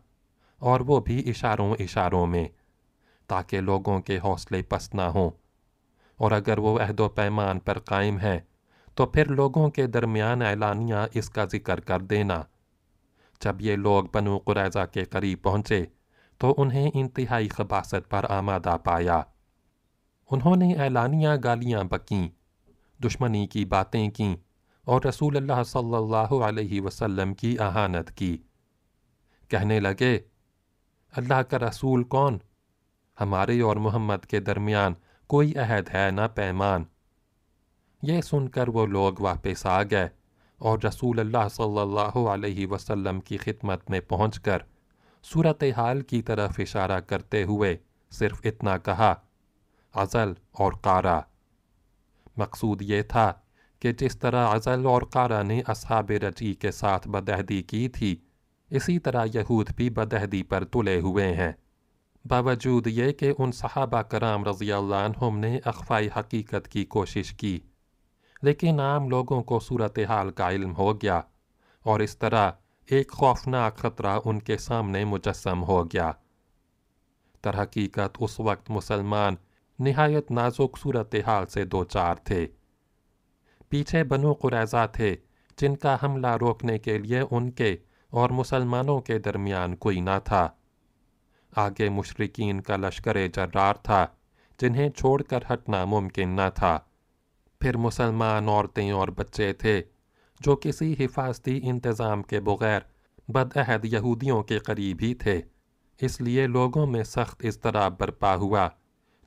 और वो भी इशारों इशारों में ताकि लोगों के हौसले पस्त ना हों और अगर वो अहदो पैमान पर कायम है तो फिर लोगों के दरमियान ऐलानियां इसका ज़िक्र कर देना जब ये लोग बनू कुरैज़ा के करीब पहुँचे तो उन्हें इंतहाई खबासत पर आमादा पाया उन्होंने ऐलानियां गालियाँ बकी दुश्मनी की बातें की और रसूल अल्लाह सल्लल्लाहु अलैहि वसल्लम की अहानत की कहने लगे अल्लाह का रसूल कौन हमारे और मोहम्मद के दरमियान कोई अहद है ना पैमान यह सुनकर वो लोग वापस आ गए और रसूल अल्लाह सल्लल्लाहु अलैहि वसल्लम की खिदमत में पहुँच कर सूरत हाल की तरफ इशारा करते हुए सिर्फ इतना कहा अज़ल और कारा मकसूद ये था कि जिस तरह अज़ल और कारा ने असहाब रजी के साथ बदहदी की थी इसी तरह यहूद भी बदहदी पर तुले हुए हैं बावजूद ये कि उन सहाबा कराम रज़ी ने अखफाई हकीकत की कोशिश की लेकिन आम लोगों को सूरत हाल का इल्म हो गया और इस तरह एक खौफनाक ख़तरा उनके सामने मुजस्म हो गया तरहकीकत उस वक्त मुसलमान नहायत नाजुक सूरत हाल से दो चार थे पीछे बनो कुरैजा थे जिनका हमला रोकने के लिए उनके और मुसलमानों के दरमियान कोई ना था आगे मुशरकिन का लश्कर जर्रार था जिन्हें छोड़कर हटना मुमकिन न था फिर मुसलमान औरतें और बच्चे थे जो किसी हिफाजती इंतज़ाम के बगैर बदअहद यहूदियों के करीब ही थे इसलिए लोगों में सख्त इसतराब बरपा हुआ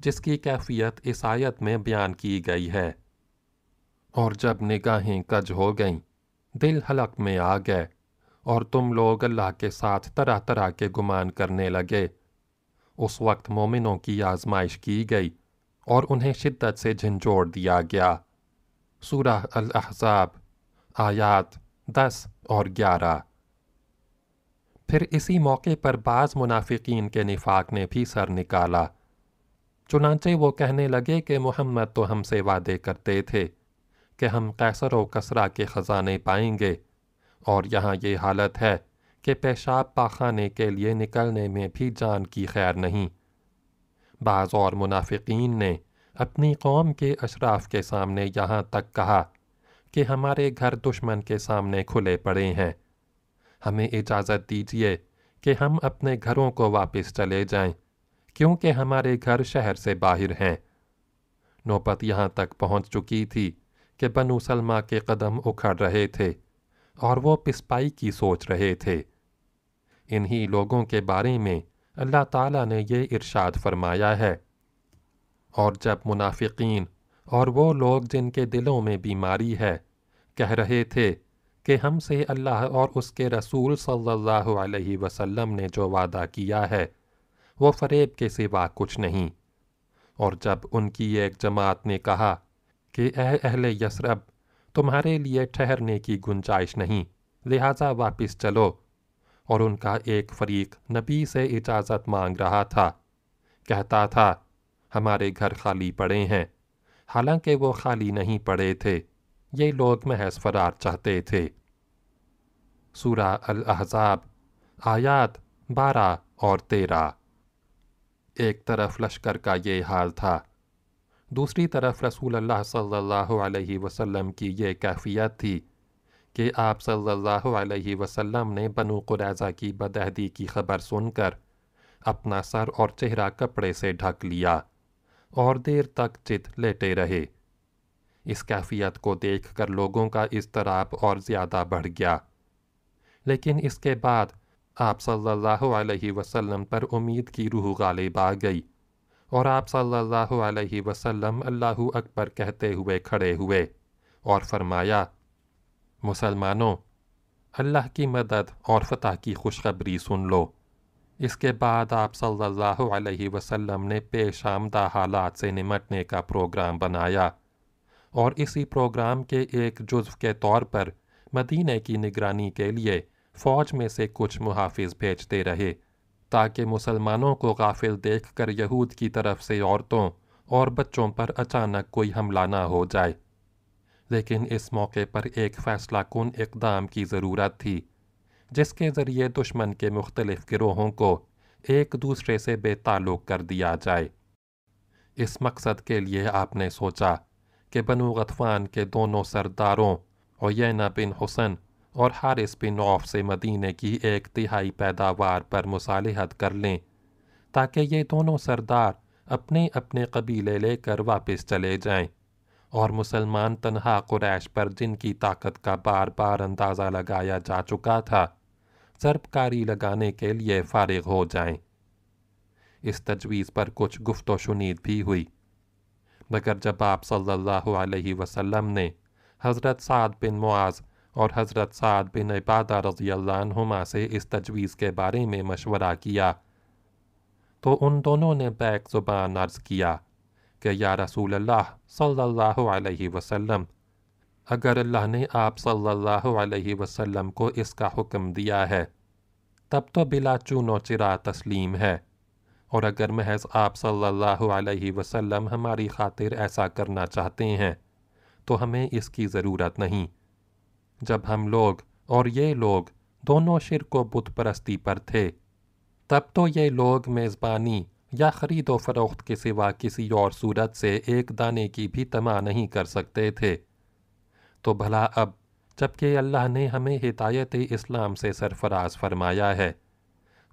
जिसकी कैफियत इस आयत में बयान की गई है और जब निगाहें कज हो गईं दिल हलक में आ गए और तुम लोग अल्लाह के साथ तरह तरह के गुमान करने लगे उस वक्त मोमिनों की आजमाइश की गई और उन्हें शिद्दत से झंझोड़ दिया गया सूरह अल अहज़ाब आयात दस और ग्यारह फिर इसी मौके पर बाज़ मुनाफिकीन के निफाक ने भी सर निकाला चुनाचे वो कहने लगे कि मोहम्मद तो हमसे वादे करते थे कि हम कैसर व कसरा के ख़जाने पाएंगे और यहाँ ये हालत है कि पेशाब पाखाने के लिए निकलने में भी जान की खैर नहीं बाज़ और मुनाफिकीन ने अपनी कौम के अशराफ के सामने यहाँ तक कहा कि हमारे घर दुश्मन के सामने खुले पड़े हैं हमें इजाज़त दीजिए कि हम अपने घरों को वापस चले जाएं, क्योंकि हमारे घर शहर से बाहर हैं नौबत यहाँ तक पहुँच चुकी थी कि बनु सलमा के कदम उखड़ रहे थे और वो पिसपाई की सोच रहे थे इन्हीं लोगों के बारे में अल्लाह ताला ने ये इरशाद फरमाया है और जब मुनाफिकीन और वो लोग जिनके दिलों में बीमारी है कह रहे थे कि हमसे अल्लाह और उसके रसूल सल्लल्लाहु अलैहि वसल्लम ने जो वादा किया है वो फरेब के सिवा कुछ नहीं और जब उनकी एक जमात ने कहा कि ए अहल यसरब तुम्हारे लिए ठहरने की गुंजाइश नहीं लिहाजा वापस चलो और उनका एक फरीक नबी से इजाज़त मांग रहा था कहता था हमारे घर खाली पड़े हैं हालांकि वो खाली नहीं पड़े थे ये लोग महज फरार चाहते थे सूरा अल अहजाब आयात बारह और तेरह एक तरफ लश्कर का ये हाल था दूसरी तरफ रसूल अल्लाह सल्लल्लाहु अलैहि वसल्लम की यह कैफियत थी कि आप सल्लल्लाहु अलैहि वसल्लम ने बनू कुरैज़ा की बदहदी की खबर सुनकर अपना सर और चेहरा कपड़े से ढक लिया और देर तक चित लेटे रहे इस कैफियत को देखकर लोगों का इस्तराब और ज़्यादा बढ़ गया लेकिन इसके बाद आप सल्लल्लाहु अलैहि वसल्लम पर उम्मीद की रूह غالب आ गई और आप सल्लल्लाहु अलैहि वसल्लम अल्लाह अकबर कहते हुए खड़े हुए और फरमाया मुसलमानों अल्लाह की मदद और फतह की खुशखबरी सुन लो इसके बाद आप सल्लल्लाहु अलैहि वसल्लम ने पेश आमदा हालात से निमटने का प्रोग्राम बनाया और इसी प्रोग्राम के एक जुज्व के तौर पर मदीने की निगरानी के लिए फ़ौज में से कुछ मुहाफिज भेजते रहे ताकि मुसलमानों को गाफिल देख कर यहूद की तरफ से औरतों और बच्चों पर अचानक कोई हमला ना हो जाए लेकिन इस मौके पर एक फ़ैसला कन इकदाम की ज़रूरत थी जिसके ज़रिए दुश्मन के मुख्तलिफ़ गिरोहों को एक दूसरे से बेताल्लुक कर दिया जाए इस मकसद के लिए आपने सोचा कि बनु गतफान के दोनों सरदारों ओयना बिन हुसन और हारिस बिन औफ से मदीने की एक तिहाई पैदावार पर मुसालहत कर लें ताकि ये दोनों सरदार अपने अपने कबीले लेकर वापस चले जाएं और मुसलमान तनहा कुरैश पर जिनकी ताकत का बार बार अंदाज़ा लगाया जा चुका था जरबकारी लगाने के लिए फारिग हो जाएं। इस तजवीज़ पर कुछ गुफ्त शुनीद भी हुई मगर जब आप सल्लल्लाहु अलैहि वसल्लम ने हज़रत साद बिन मुआज़ और हज़रत साद बिन इबादा रज़ी अल्लाहुमा से इस तजवीज़ के बारे में मशवरा किया तो उन दोनों ने बैक ज़ुबान अर्ज़ किया कि या रसूल अल्लाह सल्लल्लाहु अलैहि वसल्लम अगर अल्लाह ने आप सल्लल्लाहु अलैहि वसल्लम को इसका हुक्म दिया है तब तो बिला चूनो चिरा तस्लीम है और अगर महज आप सल्लल्लाहु अलैहि वसल्लम हमारी खातिर ऐसा करना चाहते हैं तो हमें इसकी ज़रूरत नहीं जब हम लोग और ये लोग दोनों शिरक व बुत परस्ती पर थे तब तो ये लोग मेज़बानी या ख़रीदो फरोख्त के सिवा किसी और सूरत से एक दाने की भी तमा नहीं कर सकते थे तो भला अब जबकि अल्लाह ने हमें हिदायत इस्लाम से सरफराज फरमाया है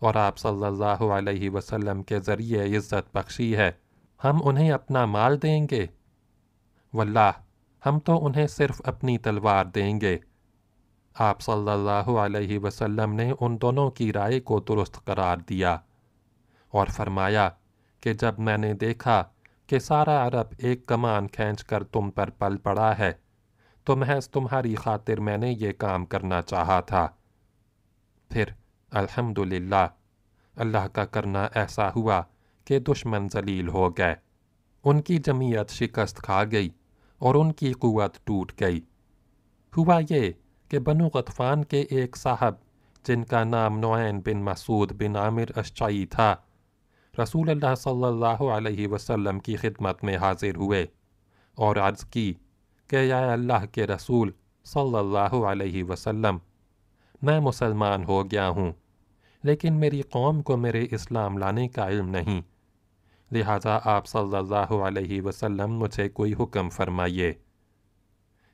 और आप सल्लल्लाहु अलैहि वसल्लम के ज़रिए इज़्ज़त बख्शी है हम उन्हें अपना माल देंगे वल्लाह हम तो उन्हें सिर्फ़ अपनी तलवार देंगे आप सल्लल्लाहु अलैहि वसल्लम ने उन दोनों की राय को दुरुस्त करार दिया और फरमाया कि जब मैंने देखा कि सारा अरब एक कमान खींच कर तुम पर पल पड़ा है तो महज तुम्हारी खातिर मैंने ये काम करना चाहा था फिर अल्हम्दुलिल्लाह अल्लाह का करना ऐसा हुआ कि दुश्मन जलील हो गए उनकी जमीयत शिकस्त खा गई और उनकी क़ुत टूट गई हुआ ये कि बनु गतफान के एक साहब जिनका नाम नोन बिन मसूद बिन आमिर अशाई था रसूल अल्लाह सल्लल्लाहु अलैहि की खिदमत में हाजिर हुए और अर्ज़ की कि या अल्लाह के रसूल सल्लल्लाहु अलैहि मैं मुसलमान हो गया हूँ लेकिन मेरी कौम को मेरे इस्लाम लाने का इल्म नहीं लिहाजा आप सल्लल्लाहु अलैहि मुझे कोई हुक्म फरमाइए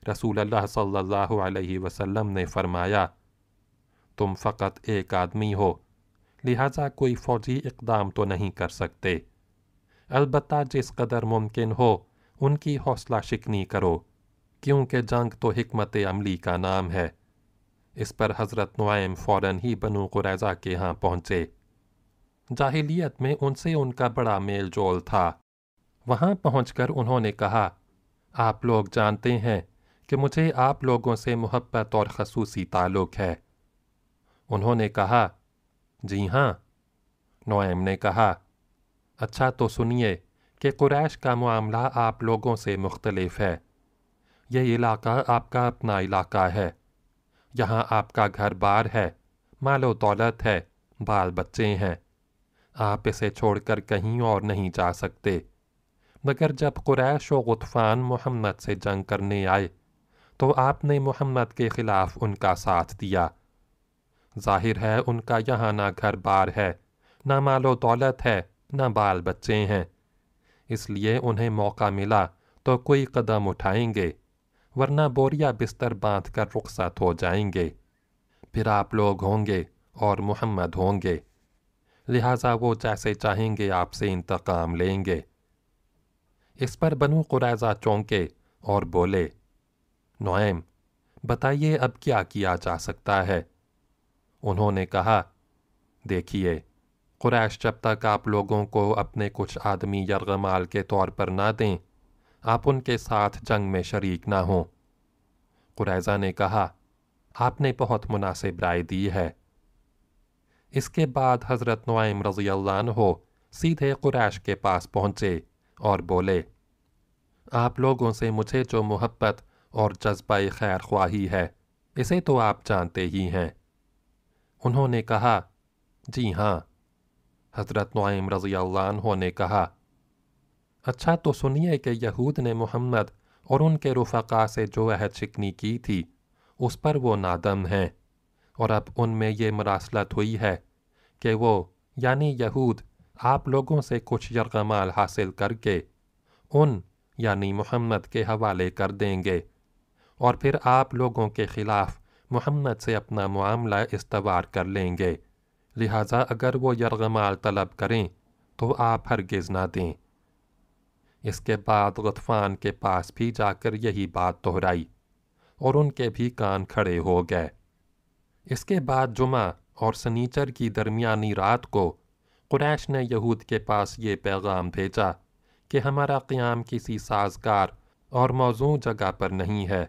रसूल अल्लाह सल्लल्लाहु अलैहि वसल्लम ने फरमाया तुम फ़कत एक आदमी हो लिहाजा कोई फ़ौजी इकदाम तो नहीं कर सकते अलबत् जिस कदर मुमकिन हो उनकी हौसला शिकनी करो क्योंकि जंग तो हमत अमली का नाम है इस पर हज़रत नुआम फ़ौर ही बनू कुरैज़ा के यहाँ पहुँचे जाहिलियत में उनसे उनका बड़ा मेल जोल था वहाँ पहुँच उन्होंने कहा आप लोग जानते हैं कि मुझे आप लोगों से मोहब्बत और खसूसी ताल्लुक़ है उन्होंने कहा जी हाँ नोएम ने कहा अच्छा तो सुनिए कि कुरैश का मामला आप लोगों से मुख्तलफ है यह इलाका आपका अपना इलाका है यहाँ आपका घर बार है मालो दौलत है बाल बच्चे हैं आप इसे छोड़कर कहीं और नहीं जा सकते मगर जब कुरैश व गुतफ़ान मोहम्मद से जंग करने आए तो आपने मोहम्मद के ख़िलाफ़ उनका साथ दिया जाहिर है उनका यहां ना घर बार है ना मालो दौलत है ना बाल बच्चे हैं इसलिए उन्हें मौका मिला तो कोई कदम उठाएंगे वरना बोरिया बिस्तर बांध कर रुखसत हो जाएंगे फिर आप लोग होंगे और मोहम्मद होंगे लिहाजा वो जैसे चाहेंगे आपसे इंतकाम लेंगे इस पर बनु कुरैजा चौंके और बोले नोएम बताइए अब क्या किया जा सकता है उन्होंने कहा देखिए कुरैश जब तक आप लोगों को अपने कुछ आदमी यरगमाल के तौर पर ना दें आप उनके साथ जंग में शरीक ना हों कुरैजा ने कहा आपने बहुत मुनासिब राय दी है इसके बाद हज़रत नुआम रज़ी हो सीधे कुरैश के पास पहुंचे और बोले आप लोगों से मुझे जो मोहब्बत और जज्बा खैर ख्वाही है इसे तो आप जानते ही हैं उन्होंने कहा जी हाँ हज़रत नुआम रज़ी अल्लाह ने कहा अच्छा तो सुनिए कि यहूद ने मोहम्मद और उनके रुफका से जो अहद शिकनी की थी उस पर वो नादम हैं और अब उनमें ये मरासलत हुई है कि वो यानी यहूद आप लोगों से कुछ यरगमाल हासिल करके उन यानी मोहम्मद के हवाले कर देंगे और फिर आप लोगों के ख़िलाफ़ मोहम्मद से अपना मामला इस्तवार कर लेंगे लिहाजा अगर वो यरगमाल तलब करें तो आप हरगिज़ ना दें इसके बाद गतफ़ान के पास भी जाकर यही बात दोहराई और उनके भी कान खड़े हो गए इसके बाद जुमा और सनीचर की दरमियानी रात को कुरैश ने यहूद के पास ये पैगाम भेजा कि हमारा क़याम किसी साजगार और मौजू जगह पर नहीं है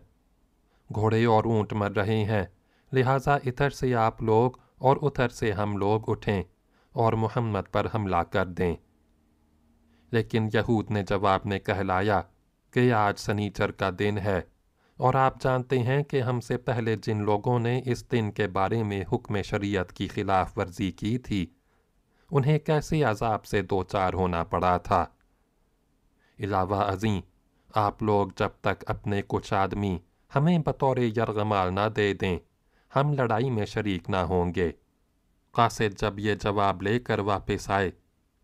घोड़े और ऊंट मर रहे हैं लिहाजा इधर से आप लोग और उधर से हम लोग उठें और मोहम्मद पर हमला कर दें लेकिन यहूद ने जवाब में कहलाया कि आज सनीचर का दिन है और आप जानते हैं कि हमसे पहले जिन लोगों ने इस दिन के बारे में हुक्म शरीयत की खिलाफ वर्जी की थी उन्हें कैसे अजाब से दो चार होना पड़ा था इलावा अजी आप लोग जब तक अपने कुछ आदमी हमें बतौर यरगमाल ना दे दें हम लड़ाई में शरीक ना होंगे कासिद जब ये जवाब लेकर वापस आए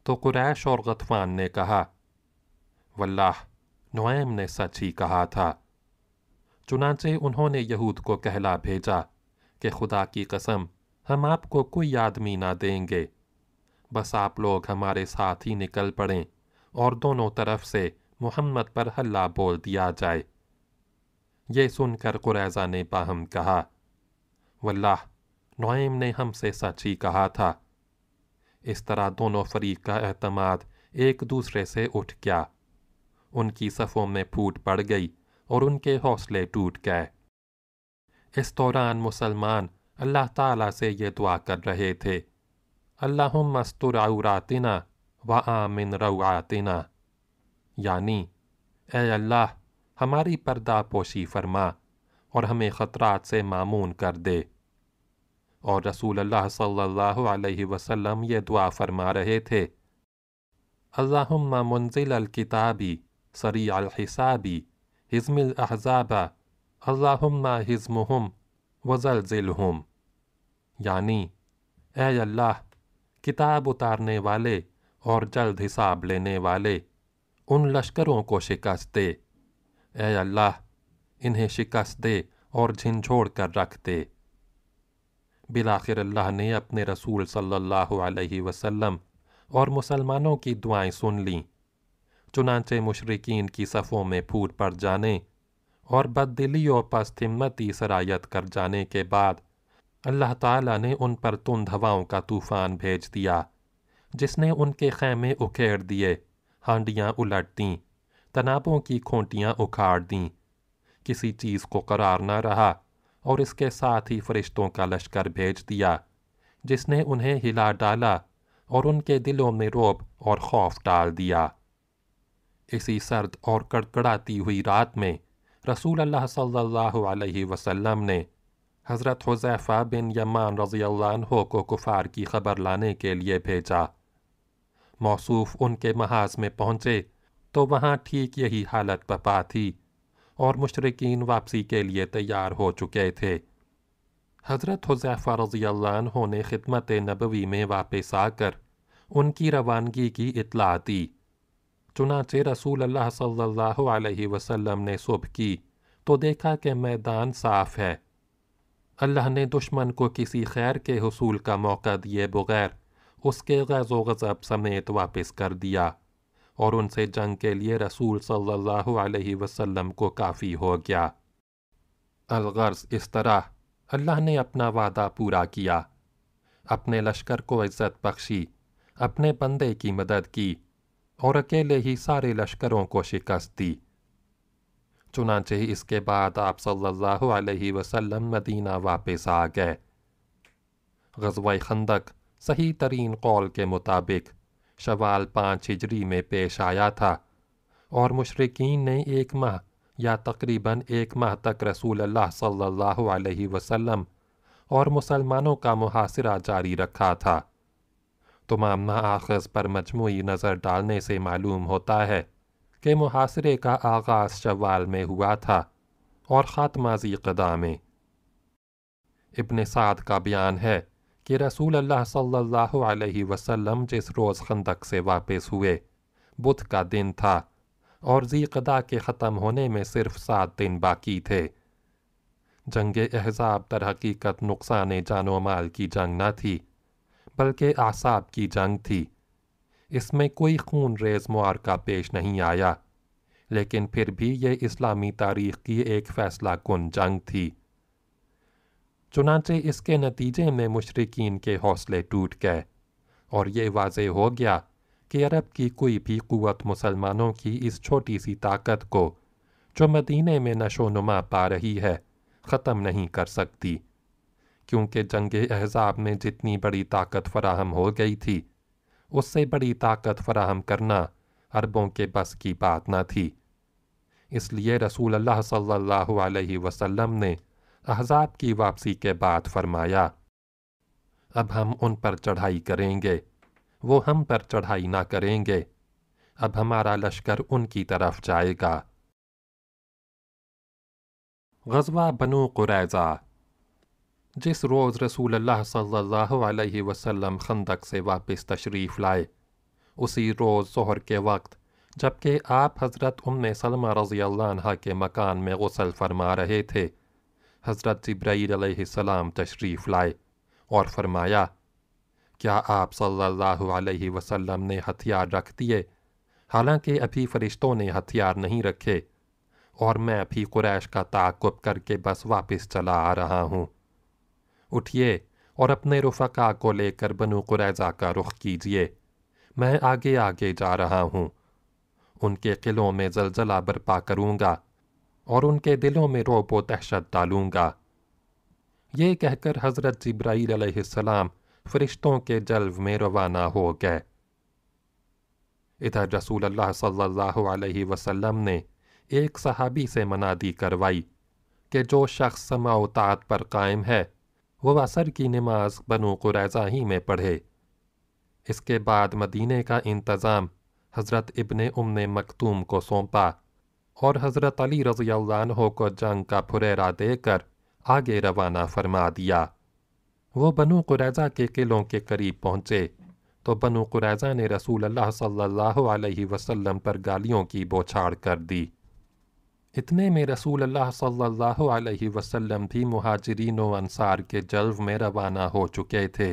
तो कुरैश और गतफान ने कहा वल्लाह नुएम ने सच ही कहा था चुनाचे उन्होंने यहूद को कहला भेजा कि खुदा की कसम हम आपको कोई आदमी ना देंगे बस आप लोग हमारे साथ ही निकल पड़ें और दोनों तरफ से मोहम्मद पर हल्ला बोल दिया जाए ये सुनकर कुरैजा ने बाहम कहा वल्लाह नोएम ने हमसे सच ही कहा था इस तरह दोनों फरीक का अहतमाद एक दूसरे से उठ गया उनकी सफ़ों में फूट पड़ गई और उनके हौसले टूट गए इस दौरान मुसलमान अल्लाह ताला से ये दुआ कर रहे थे अल्लाह मस्तुरातिना व आमिन रवातिना यानी ए अल्लाह हमारी पर्दा पोशी फरमा और हमें ख़तरात से मामून कर दे और रसूल अल्लाह सल्लल्लाहु अलैहि वसल्लम ये दुआ फरमा रहे थे अल्लाहुम्मा मुंजिल अलकिताबी सरी अलहिसाबी हिज़मिल अहज़ाबा अल्लाहुम्मा हिज़मुहुम वज़लज़िलहुम यानी ए अल्लाह किताब उतारने वाले और जल्द हिसाब लेने वाले उन लश्करों को शिकस्त दे ए अल्लाह इन्हें शिकस्त दे और झिंझोड़ कर रख दे बिलाखिर अल्लाह ने अपने रसूल सल्लल्लाहु अलैहि वसल्लम और मुसलमानों की दुआएं सुन लीं चुनाचे मुशरकिन की सफ़ों में फूट पड़ जाने और बददिली और पस्त सरायत कर जाने के बाद अल्लाह ताला ने उन पर तुम हवाओं का तूफ़ान भेज दिया जिसने उनके खैमे उखेड़ दिए हांडियाँ उलट दीं तनावों की खोटियाँ उखाड़ दीं किसी चीज़ को करार ना रहा और इसके साथ ही फरिश्तों का लश्कर भेज दिया जिसने उन्हें हिला डाला और उनके दिलों में रोब और खौफ डाल दिया इसी सर्द और कड़कड़ाती हुई रात में रसूल अल्लाह सल्लल्लाहु अलैहि वसल्लम ने हज़रत हुजैफ़ा बिन यमान रज़ी अल्लाह को कुफ़ार की ख़बर लाने के लिए भेजा मौसूफ उनके महाज में पहुँचे तो वहाँ ठीक यही हालत बपा थी और मुशरकिन वापसी के लिए तैयार हो चुके थे हज़रत हुजैफ़ा रज़ी अल्लाह ने ख़िदमत नबवी में वापस आकर उनकी रवानगी की इतला दी चुनाचे रसूल अल्लाह सल्लल्लाहु अलैहि वसल्लम ने सुबह की तो देखा कि मैदान साफ़ है अल्लाह ने दुश्मन को किसी खैर के हसूल का मौका दिए बगैर उसके गज़ गज़ब समेत वापस कर दिया और उनसे जंग के लिए रसूल सल्लल्लाहु अलैहि वसल्लम को काफ़ी हो गया अलगर्स इस तरह अल्लाह ने अपना वादा पूरा किया अपने लश्कर को इज़्ज़त बख्शी अपने बंदे की मदद की और अकेले ही सारे लश्करों को शिकस्त दी चुनाचे इसके बाद आप सल्लल्लाहु अलैहि वसल्लम मदीना वापस आ गए गजवा खंदक सही तरीन कौल के मुताबिक शवाल पाँच हिजरी में पेश आया था और मशरकिन ने एक माह या तकरीबन एक माह तक रसूल अल्लाह सल्लल्लाहु अलैहि वसल्लम और मुसलमानों का मुहासरा जारी रखा था तमाम नाखज़ पर मजमू नज़र डालने से मालूम होता है कि मुहासरे का आगाज़ शवाल में हुआ था और ख़ात्माजी कदा में इबन साद का बयान है कि रसूल अल्लाह सल्लल्लाहु अलैहि वसल्लम जिस रोज़ खंदक से वापस हुए बुध का दिन था और जीकदा के ख़त्म होने में सिर्फ सात दिन बाकी थे जंग एहजाब तर हकीकत नुकसान जानो माल की जंग न थी बल्कि आसाब की जंग थी इसमें कोई खून रेज मुआरका पेश नहीं आया लेकिन फिर भी ये इस्लामी तारीख की एक फ़ैसला कुन जंग थी चुनाचे इसके नतीजे में मशरकिन के हौसले टूट गए और ये वाज हो गया कि अरब की कोई भी क़वत मुसलमानों की इस छोटी सी ताकत को जो मदीने में नशो नुमा पा रही है ख़त्म नहीं कर सकती क्योंकि जंग अहजाब में जितनी बड़ी ताकत फराहम हो गई थी उससे बड़ी ताकत फराहम करना अरबों के बस की बात ना थी इसलिए रसूल अल्लाह सल्लल्लाहु अलैहि वसल्लम ने अहजाब की वापसी के बाद फरमाया अब हम उन पर चढ़ाई करेंगे वो हम पर चढ़ाई ना करेंगे अब हमारा लश्कर उनकी तरफ जाएगा गजवा बनु कुरैज़ा जिस रोज़ रसूल अल्लाह सल्लल्लाहु अलैहि वसल्लम खंदक से वापस तशरीफ़ लाए उसी रोज़ जहर के वक्त जबकि आप हज़रत उम सलमा रज़ी अल्लाह के मकान में गसल फरमा रहे थे हज़रत जब्राईल सलाम तशरीफ़ लाए और फरमाया क्या आप सल्लल्लाहु अलैहि वसल्लम ने हथियार रख दिए हालांकि अभी फ़रिश्तों ने हथियार नहीं रखे और मैं अभी कुरैश का ताकुब करके बस वापस चला आ रहा हूँ उठिए और अपने रफका को लेकर बनु कुरैज़ा का रुख कीजिए मैं आगे आगे जा रहा हूँ उनके किलों में जलजला बर्पा करूँगा और उनके दिलों में रोब व दहशत डालूँगा ये कहकर हज़रत जब्राईल अलैहिस्सलाम फरिश्तों के जल्व में रवाना हो गए इधर रसूल अल्लाह सल्लल्लाहु अलैहि वसल्लम ने एक सहाबी से मनादी करवाई कि जो शख्स समाउतात पर कायम है वह असर की नमाज बनु कुरैजा ही में पढ़े इसके बाद मदीने का इंतज़ाम हज़रत इबन उमन मकतूम को सौंपा और हज़रत अली रज़ी अल्लाह को जंग का फुरेरा देकर आगे रवाना फरमा दिया वो बनु कुरैज़ा के किलों के करीब पहुँचे तो बनु कुरैज़ा ने रसूल अल्लाह सल्लल्लाहु अलैहि वसल्लम पर गालियों की बौछाड़ कर दी इतने में रसूल अल्लाह सल्लल्लाहु अलैहि वसल्लम भी मुहाजरीन अंसार के जल्व में रवाना हो चुके थे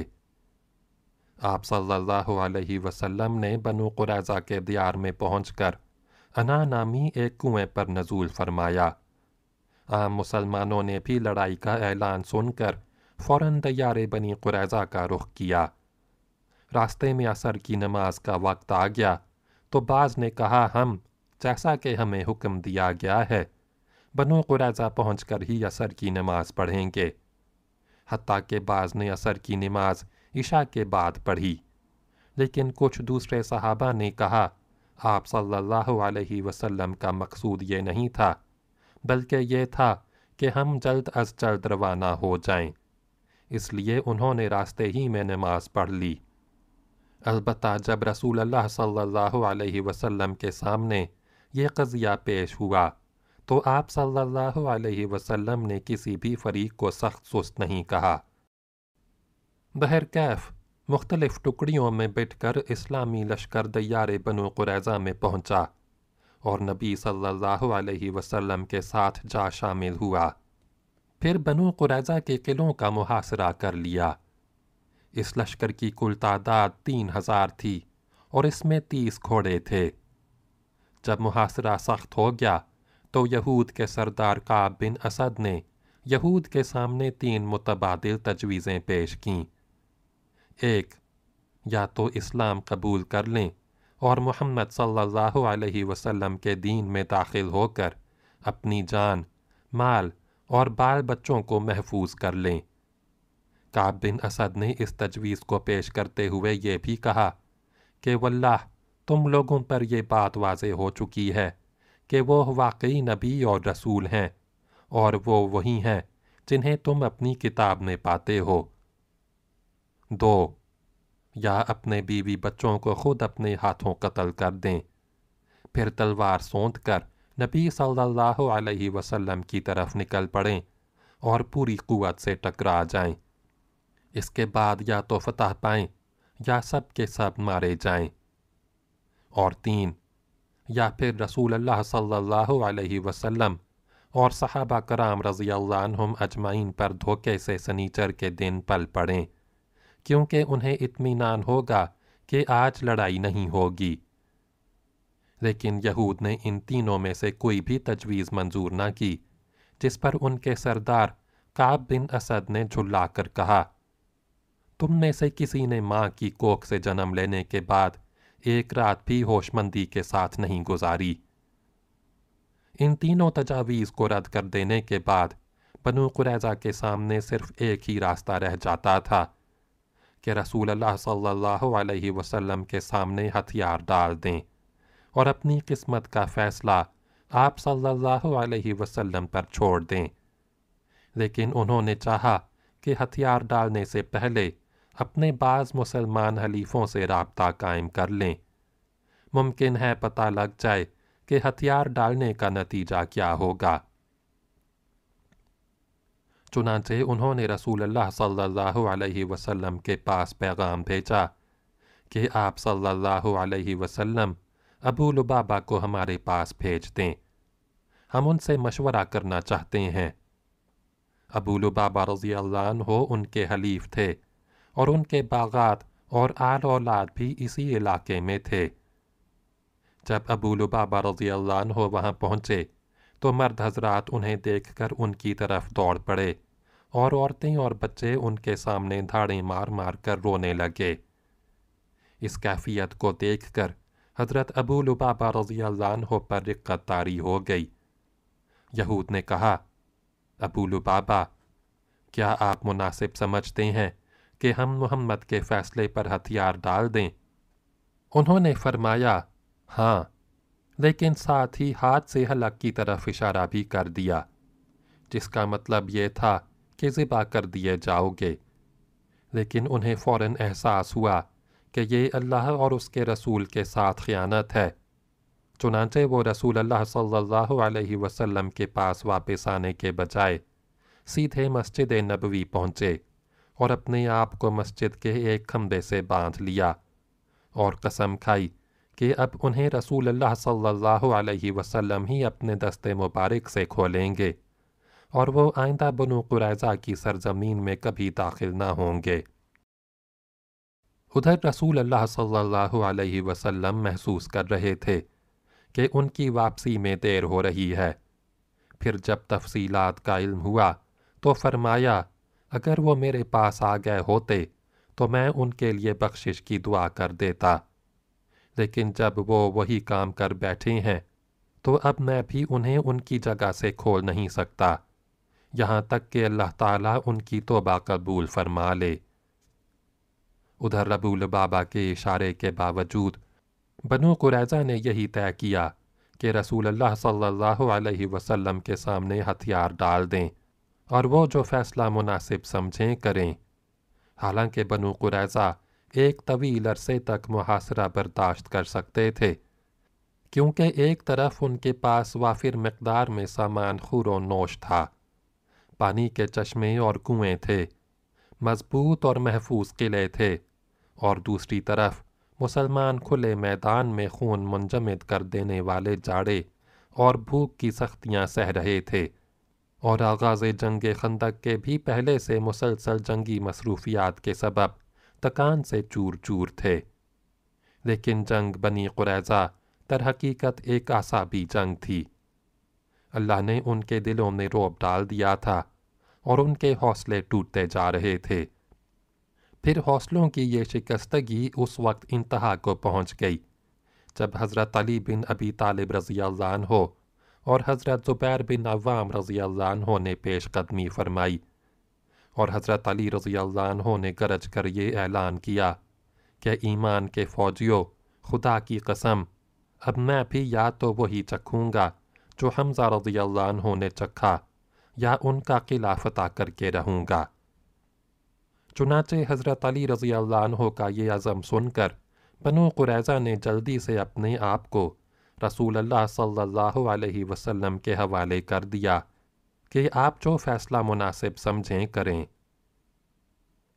आप सल्लल्लाहु अलैहि वसल्लम ने बनु कुरैज़ा के दियार में पहुंचकर अना नामी एक कुएं पर नजूल फरमाया आम मुसलमानों ने भी लड़ाई का ऐलान सुनकर फ़ौर तैयार बनी कुरैज़ा का रुख किया रास्ते में असर की नमाज का वक्त आ गया तो बाज़ ने कहा हम जैसा कि हमें हुक्म दिया गया है बनो कुरैज़ा पहुँच कर ही असर की नमाज पढ़ेंगे हती के बाज़ ने असर की नमाज ईशा के बाद पढ़ी लेकिन कुछ दूसरे सहाबा ने कहा आप सल्लल्लाहु अलैहि वसल्लम का मकसूद ये नहीं था बल्कि यह था कि हम जल्द अज जल्द रवाना हो जाएं। इसलिए उन्होंने रास्ते ही में नमाज पढ़ ली अलबत् जब रसूल अल्लाह सल्लल्लाहु अलैहि वसल्लम के सामने ये कज़िया पेश हुआ तो आप सल्लल्लाहु अलैहि वसल्लम ने किसी भी फरीक को सख्त सुस्त नहीं कहा बहरकैफ मुख्तलिफ टुकड़ियों में बिटकर इस्लामी लश्कर दयार बनो कुरैज़ा में पहुँचा और नबी सल्लल्लाहु अलैहि वसल्लम के साथ जा शामिल हुआ फिर बनो कुरैज़ा के किलों का मुहासरा कर लिया इस लश्कर की कुल तादाद तीन हज़ार थी और इसमें तीस घोड़े थे जब मुहासरा सख्त हो गया तो यहूद के सरदार का बिन असद ने यहूद के सामने तीन मुतबाद तजवीज़ें पेश कीं एक या तो इस्लाम कबूल कर लें और मोहम्मद सल्लल्लाहु अलैहि वसल्लम के दीन में दाखिल होकर अपनी जान माल और बाल बच्चों को महफूज कर लें काब बिन असद ने इस तजवीज़ को पेश करते हुए ये भी कहा कि वल्लाह तुम लोगों पर यह बात वाज हो चुकी है कि वो वाकई नबी और रसूल हैं और वो वही हैं जिन्हें तुम अपनी किताब में पाते हो दो या अपने बीवी बच्चों को खुद अपने हाथों कत्ल कर दें फिर तलवार सौंध कर नबी सल्लल्लाहु अलैहि वसल्लम की तरफ निकल पड़ें और पूरी कुत से टकरा जाएं। इसके बाद या तो फतह पाएं या सब के सब मारे जाएं। और तीन या फिर रसूल अल्लाह सल्लल्लाहु अलैहि वसल्लम और सहाबा कराम रज़ी अल्लाह अजमाइन पर धोखे से सनीचर के दिन पल पड़ें क्योंकि उन्हें इत्मीनान होगा कि आज लड़ाई नहीं होगी लेकिन यहूद ने इन तीनों में से कोई भी तजवीज़ मंजूर न की जिस पर उनके सरदार काब बिन असद ने झुल्ला कर कहा तुम में से किसी ने माँ की कोख से जन्म लेने के बाद एक रात भी होशमंदी के साथ नहीं गुजारी इन तीनों तजावीज़ को रद्द कर देने के बाद बनु कुरैजा के सामने सिर्फ एक ही रास्ता रह जाता था कि रसूल अल्लाह सल्लल्लाहु अलैहि वसल्लम के सामने हथियार डाल दें और अपनी किस्मत का फ़ैसला आप सल्लल्लाहु अलैहि वसल्लम पर छोड़ दें लेकिन उन्होंने चाहा कि हथियार डालने से पहले अपने बाज़ मुसलमान हलीफ़ों से रबता कायम कर लें मुमकिन है पता लग जाए कि हथियार डालने का नतीजा क्या होगा चुनाचे उन्होंने रसूल अल्लाह सल्लल्लाहु अलैहि वसल्लम के पास पैगाम भेजा कि आप सल्लल्लाहु अलैहि वसल्लम अबू लुबाबा को हमारे पास भेज दें हम उनसे मशवरा करना चाहते हैं अबू लुबाबा रजी हो उनके हलीफ थे और उनके बागात और आल औलाद भी इसी इलाके में थे जब अबू लुबाबा रजी हो वहाँ पहुँचे तो मर्द हजरात उन्हें देखकर उनकी तरफ दौड़ पड़े और औरतें और बच्चे उनके सामने धाड़े मार मार कर रोने लगे इस कैफियत को देखकर हजरत अबू लुबाबा रजी हो पर रिक्कत तारी हो गई यहूद ने कहा अबू लुबाबा क्या आप मुनासिब समझते हैं कि हम मोहम्मद के फ़ैसले पर हथियार डाल दें उन्होंने फरमाया हाँ लेकिन साथ ही हाथ से हलक की तरफ इशारा भी कर दिया जिसका मतलब ये था कि ज़िबा कर दिए जाओगे लेकिन उन्हें फ़ौर एहसास हुआ कि ये अल्लाह और उसके रसूल के साथ ख़यानत है चुनाचे वो रसूल अल्लाह सल्लल्लाहु अलैहि वसल्लम के पास वापस आने के बजाय सीधे मस्जिद नबवी पहुँचे और अपने आप को मस्जिद के एक खम्बे से बांध लिया और कसम खाई कि अब उन्हें रसूल अल्लाह सल्लल्लाहु अलैहि वसल्लम ही अपने दस्ते मुबारक से खोलेंगे और वो आइंदा बनू कुरैजा की सरजमीन में कभी दाखिल ना होंगे उधर रसूल अल्लाह सल्लल्लाहु अलैहि वसल्लम महसूस कर रहे थे कि उनकी वापसी में देर हो रही है फिर जब तफसीलात का इल्म हुआ तो फरमाया अगर वो मेरे पास आ गए होते तो मैं उनके लिए बख्शिश की दुआ कर देता लेकिन जब वो वही काम कर बैठे हैं तो अब मैं भी उन्हें उनकी जगह से खोल नहीं सकता यहाँ तक कि अल्लाह ताला उनकी तोबा कबूल फरमा ले उधर रबूल बाबा के इशारे के बावजूद बनो कुरैजा ने यही तय किया कि रसूल अल्लाह सल्लल्लाहु अलैहि वसल्लम के सामने हथियार डाल दें और वो जो फ़ैसला मुनासिब समझें करें हालांकि बनु कुरैज़ा एक तवील अरसे तक मुहासरा बर्दाश्त कर सकते थे क्योंकि एक तरफ उनके पास वाफिर मकदार में सामान खुर नोश था पानी के चश्मे और कुएं थे मजबूत और महफूज किले थे और दूसरी तरफ मुसलमान खुले मैदान में खून मुंजमद कर देने वाले जाड़े और भूख की सख्तियां सह रहे थे और आगाज़ जंग खंदक के भी पहले से मुसलसल जंगी मसरूफियात के सबब तकान से चूर चूर थे लेकिन जंग बनी कुरैज़ा तरहकीकत एक आसाबी जंग थी अल्लाह ने उनके दिलों में रोब डाल दिया था और उनके हौसले टूटते जा रहे थे फिर हौसलों की ये शिकस्तगी उस वक्त इंतहा को पहुंच गई जब हज़रत अली बिन अबी तालिब रज़ियाल्लान हो और हज़रत ज़ुबैर बिन अवाम रज़ियाल्लान हो ने पेश कदमी फरमाई और हज़रत अली रज़ियाल्लान हो ने गरज कर ये ऐलान किया कि ईमान के फ़ौजियों खुदा की कसम अब मैं भी या तो वही चखूँगा जो हमजा रजी अल्लाह ने चखा या उनका किला फतह करके रहूँगा चुनाचे हज़रत अली रजी अल्लाह का ये आज़म सुनकर बनो कुरैज़ा ने जल्दी से अपने आप को रसूल अल्लाह सल्लल्लाहु अलैहि वसल्लम के हवाले कर दिया कि आप जो फ़ैसला मुनासिब समझें करें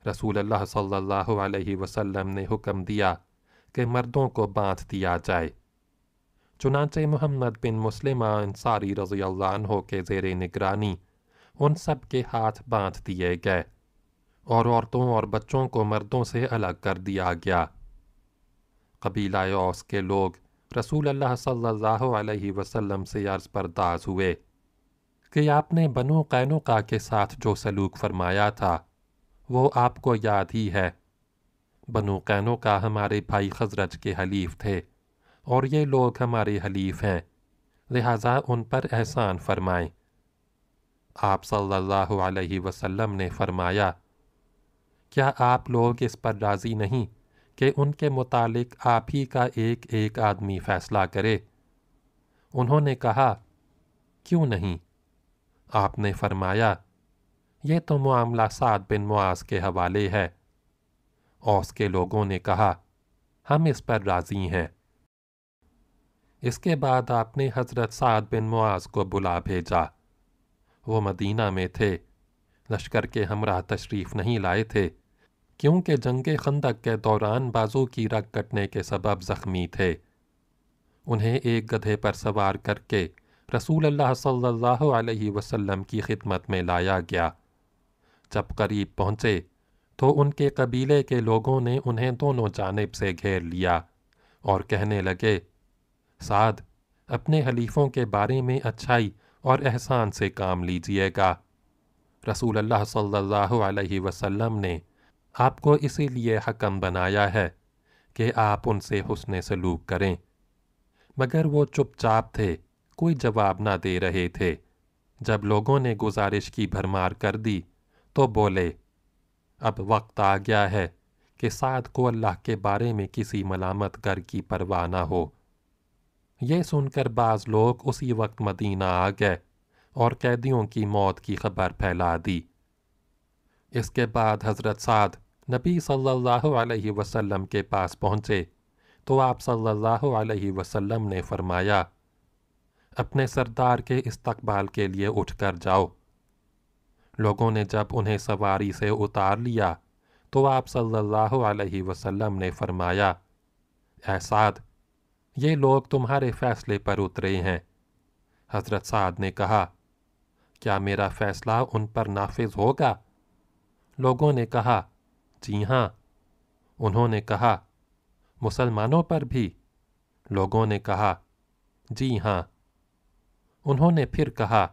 रसूल अल्लाह सल्लल्लाहु अलैहि वसल्लम ने हुक्म दिया कि मर्दों को बांध दिया जाए चुनाचे मोहम्मद बिन मुस्लिम अंसारी रजी के जेर निगरानी उन सब के हाथ बांध दिए गए और औरतों और बच्चों को मर्दों से अलग कर दिया गया कबीला ओस के लोग रसूल अल्लाह सल्लल्लाहु अलैहि वसल्लम से अर्ज़ बरदाज हुए कि आपने बनो कैनुका के साथ जो सलूक फरमाया था वो आपको याद ही है बनो कैनुका हमारे भाई खजरज के हलीफ थे और ये लोग हमारे हलीफ हैं लिहाजा उन पर एहसान फरमाएं आप सल्लल्लाहु अलैहि वसल्लम ने फरमाया क्या आप लोग इस पर राज़ी नहीं कि उनके मुतालिक आप ही का एक एक आदमी फ़ैसला करे उन्होंने कहा क्यों नहीं आपने फरमाया यह तो मामला साद बिन मुआज के हवाले है औस के लोगों ने कहा हम इस पर राज़ी हैं इसके बाद आपने हज़रत साद बिन मुआज़ को बुला भेजा वो मदीना में थे लश्कर के हमरा तशरीफ़ नहीं लाए थे क्योंकि जंग खंदक के दौरान बाजू की रग कटने के سبب ज़ख्मी थे उन्हें एक गधे पर सवार करके रसूल अल्लाह सल्लल्लाहु अलैहि वसल्लम की खिदमत में लाया गया जब करीब पहुंचे तो उनके कबीले के लोगों ने उन्हें दोनों जानब से घेर लिया और कहने लगे साध अपने हलीफ़ों के बारे में अच्छाई और एहसान से काम लीजिएगा रसूल अल्लाह सल्लल्लाहु अलैहि वसल्लम ने आपको इसीलिए हकम बनाया है कि आप उनसे हुसन सलूक करें मगर वो चुपचाप थे कोई जवाब ना दे रहे थे जब लोगों ने गुजारिश की भरमार कर दी तो बोले अब वक्त आ गया है कि साद को अल्लाह के बारे में किसी मलामत गर की परवाह ना हो ये सुनकर बाज़ लोग उसी वक्त मदीना आ गए और कैदियों की मौत की खबर फैला दी इसके बाद हज़रत साद नबी सल्लल्लाहु अलैहि वसल्लम के पास पहुँचे तो आप सल्लल्लाहु अलैहि वसल्लम ने फरमाया अपने सरदार के इस्तकबाल के लिए उठ कर जाओ लोगों ने जब उन्हें सवारी से उतार लिया तो आप सल्लल्लाहु अलैहि वसल्लम ने फरमाया एसाद ये लोग तुम्हारे फैसले पर उतरे हैं हज़रत साद ने कहा क्या मेरा फ़ैसला उन पर नाफिज होगा लोगों ने कहा जी हाँ उन्होंने कहा मुसलमानों पर भी लोगों ने कहा जी हाँ उन्होंने फिर कहा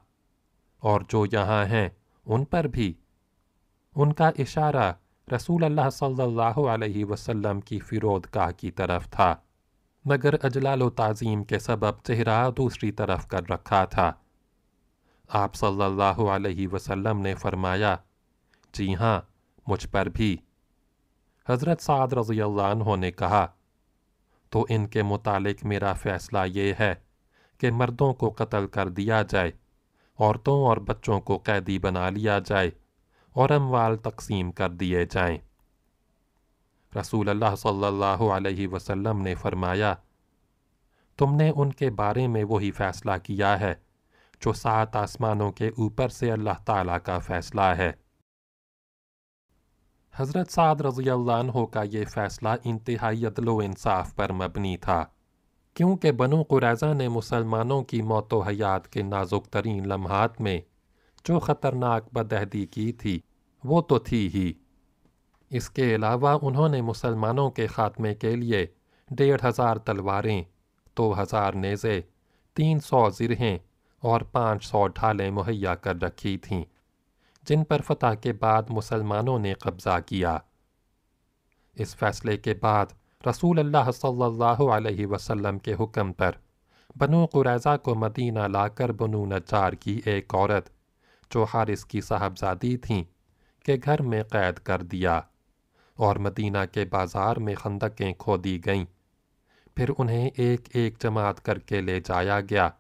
और जो यहाँ हैं उन पर भी उनका इशारा रसूल अल्लाह सल्लल्लाहु अलैहि वसल्लम की फ़िरोदगाह की तरफ था मगर अजलाल तज़ीम के सबब चेहरा दूसरी तरफ कर रखा था आप सल्लल्लाहु अलैहि वसल्लम ने फरमाया जी हाँ मुझ पर भी हज़रत साद रज़ी अल्लाह ने कहा तो इनके मुतालिक मेरा फ़ैसला ये है कि मर्दों को कत्ल कर दिया जाए औरतों और बच्चों को कैदी बना लिया जाए और अमवाल तकसीम कर दिए जाएं रसूल अल्लाह सल्लल्लाहु अलैहि वसल्लम ने फरमाया तुमने उनके बारे में वही फ़ैसला किया है जो सात आसमानों के ऊपर से अल्लाह ताला का फ़ैसला है हज़रत साद रज़ी हो का ये फ़ैसला इंतहाई व इंसाफ पर मबनी था क्योंकि बनू कुरैज़ा ने मुसलमानों की मौत हयात के नाजुक तरीन लम्हात में जो ख़तरनाक बदहदी की थी वो तो थी ही इसके अलावा उन्होंने मुसलमानों के ख़ात्मे के लिए डेढ़ हज़ार तलवारें दो हज़ार नेज़े तीन सौ ज़िरहें और पाँच सौ ढालें मुहैया कर रखी थीं जिन पर फतह के बाद मुसलमानों ने कब्ज़ा किया इस फैसले के बाद रसूल अल्लाह सल्लल्लाहु अलैहि वसल्लम के हुक्म पर बनु कुरैज़ा को मदीना लाकर बनु नजार की एक औरत जो हारिस की साहबजादी थी के घर में कैद कर दिया और मदीना के बाज़ार में खंदकें खो दी गईं फिर उन्हें एक एक जमात करके ले जाया गया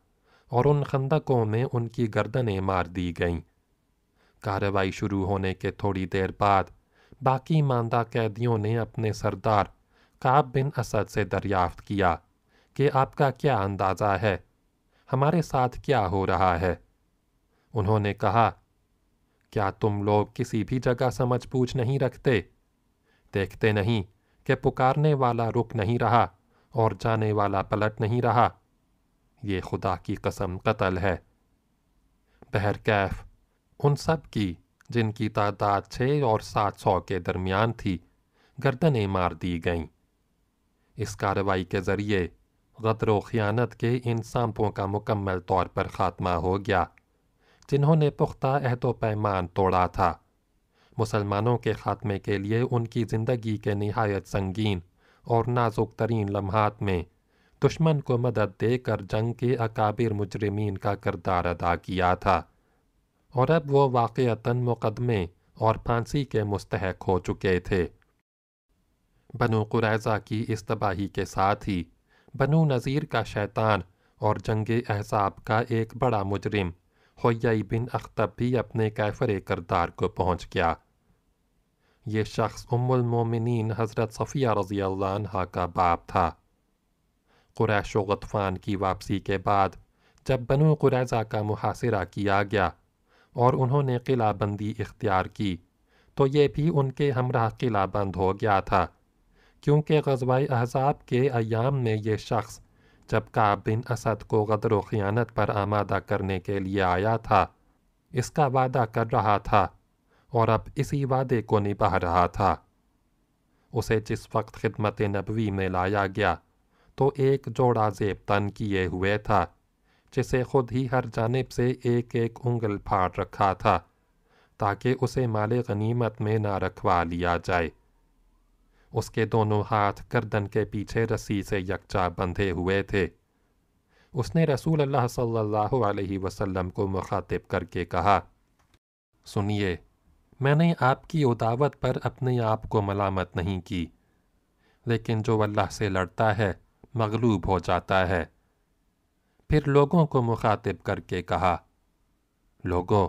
और उन खंदकों में उनकी गर्दनें मार दी गईं कार्रवाई शुरू होने के थोड़ी देर बाद बाकी मानदा कैदियों ने अपने सरदार काब बिन असद से दरियाफ्त किया कि आपका क्या अंदाज़ा है हमारे साथ क्या हो रहा है उन्होंने कहा क्या तुम लोग किसी भी जगह समझ पूछ नहीं रखते देखते नहीं कि पुकारने वाला रुक नहीं रहा और जाने वाला पलट नहीं रहा यह खुदा की कसम कत्ल है बहर कैफ उन सब की जिनकी तादाद छः और सात सौ के दरमियान थी गर्दनें मार दी गईं इस कार्रवाई के ज़रिए गदर खयानत के इन सांपों का मुकम्मल तौर पर ख़ात्मा हो गया जिन्होंने पुख्ता अहद पैमान तोड़ा था मुसलमानों के ख़ात्मे के लिए उनकी ज़िंदगी के नहायत संगीन और नाजुक तरीन लम्हात में दुश्मन को मदद देकर जंग के अकाबिर मुजरमीन का किरदार अदा किया था और अब वो वाक़ता मुकदमे और फांसी के मुस्तक हो चुके थे बनो कुरैज़ा की इस तबाही के साथ ही बनु नज़ीर का शैतान और जंग एहसाब का एक बड़ा मुजरम होयाई बिन अख्तब भी अपने कैफर करदार को पहुंच गया ये शख्स उम्मुलमोमिन हज़रत सफ़िया रज़ी का बाप था क़ुरैश गतफ़ान की वापसी के बाद जब बनो क़ुरैज़ा का मुहासरा किया गया और उन्होंने किला इख्तियार की तो ये भी उनके हमरा किला बंद हो गया था क्योंकि गजवा अहजाब के अयाम में ये शख्स जब काब बिन असद को गदर व ख़ियानत पर आमादा करने के लिए आया था इसका वादा कर रहा था और अब इसी वादे को निभा रहा था उसे जिस वक्त खिदमत नबवी में लाया गया तो एक जोड़ा जेब तन किए हुए था जिसे खुद ही हर जानब से एक एक उंगल फाड़ रखा था ताकि उसे माल गनीमत में ना रखवा लिया जाए उसके दोनों हाथ गर्दन के पीछे रस्सी से यकजा बंधे हुए थे उसने रसूल अल्लाह सल्लल्लाहु अलैहि वसल्लम को मुखातिब करके कहा सुनिए मैंने आपकी उदावत पर अपने आप को मलामत नहीं की लेकिन जो अल्लाह से लड़ता है मगलूब हो जाता है फिर लोगों को मुखातिब करके कहा लोगों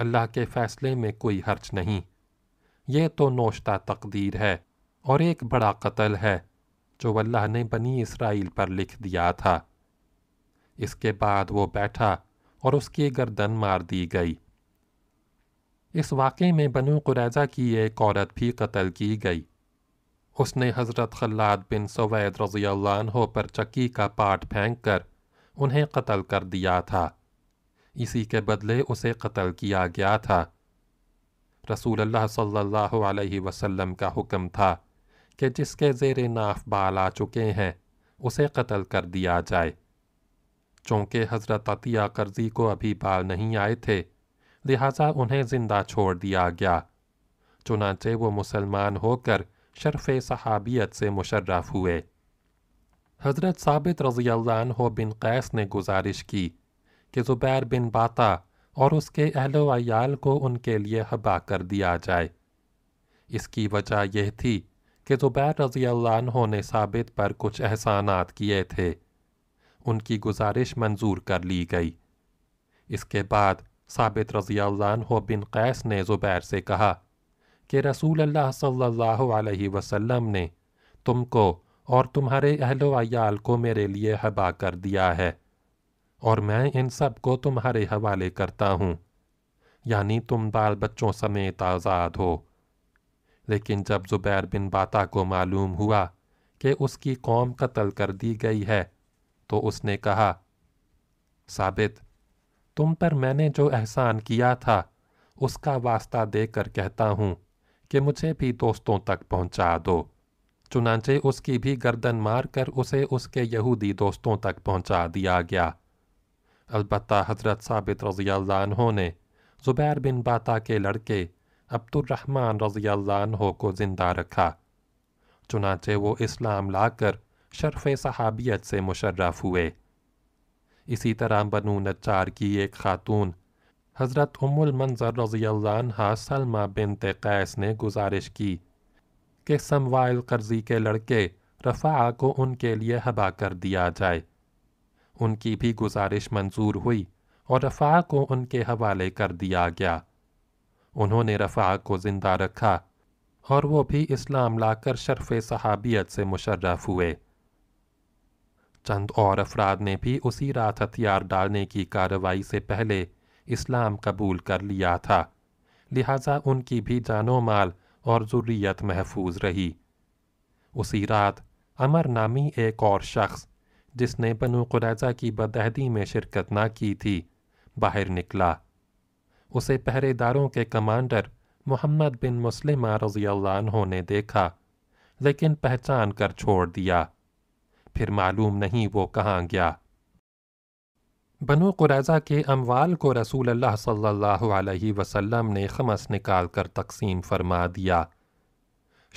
अल्लाह के फ़ैसले में कोई हर्ज नहीं ये तो नोश्ता तकदीर है और एक बड़ा कत्ल है जो अल्लाह ने बनी इसराइल पर लिख दिया था इसके बाद वो बैठा और उसकी गर्दन मार दी गई इस वाक़े में बनु कुरैजा की एक औरत भी कत्ल की गई उसने हज़रत खल्लाद बिन सवैद रज़ी हो पर चक्की का पाट फेंक कर उन्हें कत्ल कर दिया था इसी के बदले उसे कत्ल किया गया था रसूल अल्लाह सल्लल्लाहु अलैहि वसल्लम का हुक्म था कि जिसके जेर नाफ बाल आ चुके हैं उसे कत्ल कर दिया जाए चूँकि हज़रत अतिया कर्जी को अभी बाल नहीं आए थे लिहाजा उन्हें ज़िंदा छोड़ दिया गया चुनाचे वो मुसलमान होकर शरफ़ सहाबियत से मुशर्रफ हुए हज़रत साबित रज़ी हो बिन कैस ने गुजारिश की कि ज़ुबैर बिन बाता और उसके अहलो अयाल को उनके लिए हबा कर दिया जाए इसकी वजह यह थी कि ज़ुबैर रज़ी ने साबित पर कुछ एहसानात किए थे उनकी गुजारिश मंजूर कर ली गई इसके बाद साबित रज़ी बिन कैस ने ज़ुबैर से कहा कि रसूल अल्लाह सल्लल्लाहु अलैहि वसल्लम ने तुमको और तुम्हारे अहलोयाल को मेरे लिए हबा कर दिया है और मैं इन सब को तुम्हारे हवाले करता हूँ यानी तुम बाल बच्चों समेत आज़ाद हो लेकिन जब ज़ुबैर बिन बाता को मालूम हुआ कि उसकी कौम कत्ल कर दी गई है तो उसने कहा साबित तुम पर मैंने जो एहसान किया था उसका वास्ता देकर कहता हूँ कि मुझे भी दोस्तों तक पहुँचा दो चुनाचे उसकी भी गर्दन मार कर उसे उसके यहूदी दोस्तों तक पहुँचा दिया गया अलबत् हज़रत साबित रज़ी अल्लाह ने ज़ुबैर बिन बाता के लड़के अब्दुलरहमान रज़ी अल्लाह को ज़िंदा रखा चुनाचे वो इस्लाम लाकर शर्फ़ सहाबियत से मुशर्रफ हुए इसी तरह बनू नचार की एक खातून हज़रत उमुलमंज़र रज़ील्ला सलमा बिन तैस ने गुजारिश की कि समवाइल कर्जी के लड़के रफ़ा को उनके लिए हबा कर दिया जाए उनकी भी गुजारिश मंजूर हुई और रफ़ा को उनके हवाले कर दिया गया उन्होंने रफ़ा को ज़िंदा रखा और वो भी इस्लाम लाकर शर्फ सहाबियत से मुशर्रफ हुए चंद और अफराद ने भी उसी रात हथियार डालने की कार्रवाई से पहले इस्लाम कबूल कर लिया था लिहाजा उनकी भी जानो माल और ज़ुर्रियत महफूज रही उसी रात अमर नामी एक और शख्स जिसने बनु कुरैजा की बदहदी में शिरकत ना की थी बाहर निकला उसे पहरेदारों के कमांडर मोहम्मद बिन मुस्लिमा रज़ी ने देखा लेकिन पहचान कर छोड़ दिया फिर मालूम नहीं वो कहाँ गया बनो कुरैज़ा के अमवाल को रसूल अल्लाह सल्लल्लाहु अलैहि वसल्लम ने खमस निकाल कर तकसीम फरमा दिया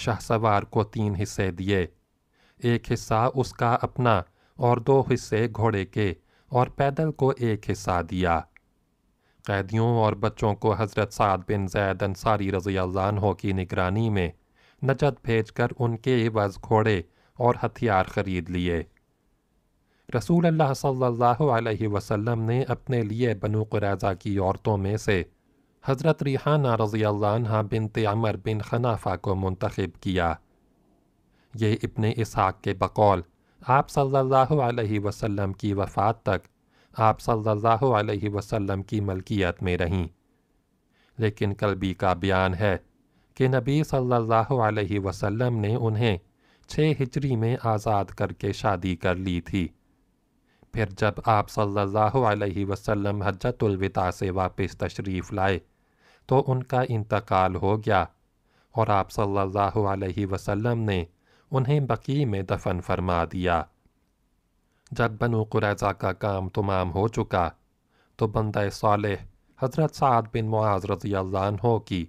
शाहसवार को तीन हिस्से दिए एक हिस्सा उसका अपना और दो हिस्से घोड़े के और पैदल को एक हिस्सा दिया कैदियों और बच्चों को हज़रत साद बिन जैद अंसारी रज़ी अल्लाह की निगरानी में नजद भेजकर उनके एवज़ घोड़े और हथियार खरीद लिए रसूल अल्लाह सल्लल्लाहु अलैहि वसल्लम ने अपने लिए बनु कुरैजा की औरतों में से हज़रत रिहाना रज़ी अल्लाह बिनत अमर बिन खनाफा को मुंतखब किया ये इब्ने इसहाक़ के बकौल आप सल्लल्लाहु अलैहि वसल्लम की वफ़ात तक आप सल्लल्लाहु अलैहि वसल्लम की मलकियत में रहीं लेकिन कल भी का बयान है कि नबी सल्लल्लाहु अलैहि वसल्लम ने उन्हें छः हिजरी में आज़ाद करके शादी कर ली थी फिर जब आप सल्लल्लाहु अलैहि वसल्लम विदा से वापस तशरीफ़ लाए तो उनका इंतकाल हो गया और आप सल्लल्लाहु अलैहि वसल्लम ने उन्हें बकी में दफन फरमा दिया जब बनु कुरैजा का काम तमाम हो चुका तो बंदे साल हज़रत साद बिन मुआज़ रजी अल्लाह की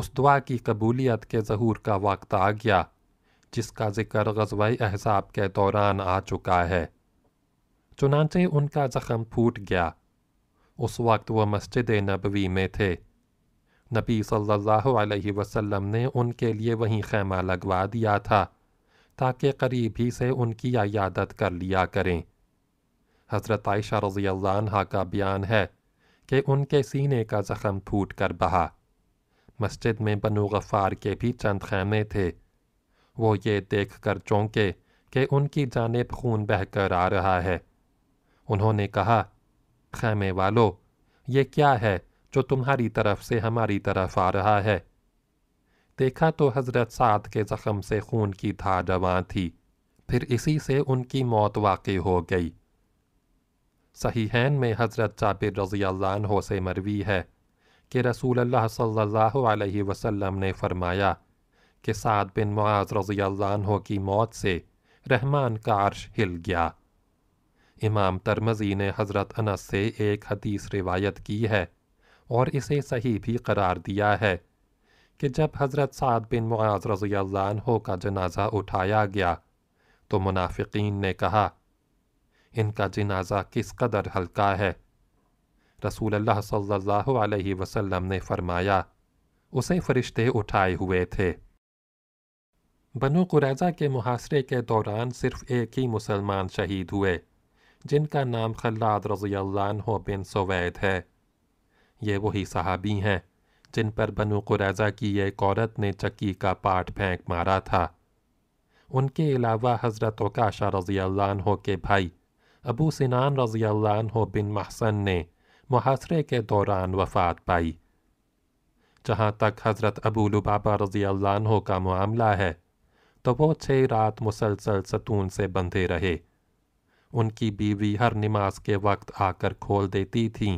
उस दुआ की कबूलियत के जहूर का वक्त आ गया जिसका जिक्र गजवाई एहसाब के दौरान आ चुका है चुनाचे उनका ज़ख़म फूट गया उस वक्त वह मस्जिद नबवी में थे नबी सल्लल्लाहु अलैहि वसल्लम ने उनके लिए वहीं खैमा लगवा दिया था ताकि करीब ही से उनकी अयादत कर लिया करें हज़रत आयशा रज़ी अल्लाह का बयान है कि उनके सीने का ज़ख़म फूट कर बहा मस्जिद में बनु गफ़ार के भी चंद खैमे थे वो ये देख कर चौंके कि उनकी जानब खून बह कर आ रहा है उन्होंने कहा खैमे वालो ये क्या है जो तुम्हारी तरफ से हमारी तरफ आ रहा है देखा तो हज़रत साद के ज़ख़म से खून की धार रवां थी फिर इसी से उनकी मौत वाकई हो गई सही हैन में हज़रत जाबिर रज़ी अल्लाह से मरवी है कि रसूल अल्लाह सल्लल्लाहु अलैहि वसल्लम ने फ़रमाया कि साद बिन मुआज रजी अल्लाह की मौत से रहमान का अर्श हिल गया इमाम तरमजी ने हज़रत अनस से एक हदीस रिवायत की है और इसे सही भी करार दिया है कि जब हज़रत साद बिन मुआज रजी अल्लाह का जनाजा उठाया गया तो मुनाफिकीन ने कहा इनका जनाजा किस कदर हल्का है रसूल अल्लाह सल्लल्लाहु अलैहि वसल्लम ने फरमाया उसे फरिश्ते उठाए हुए थे बनु कुरैजा के मुहासरे के दौरान सिर्फ एक ही मुसलमान शहीद हुए जिनका नाम खल्लाद रज़ी बिन सवैद है ये वही सहाबी हैं जिन पर बनु कुरैजा की एक औरत ने चक्की का पाठ फेंक मारा था उनके अलावा हज़रत वकाशा रज़ी हो के भाई अबू सिनान रज़ी हो बिन महसन ने मुहासरे के दौरान वफात पाई जहाँ तक हज़रत अबू लुबाबा रज़ी हो का मामला है तो वो छः रात मुसलसल सतून से बंधे रहे उनकी बीवी हर नमाज के वक्त आकर खोल देती थी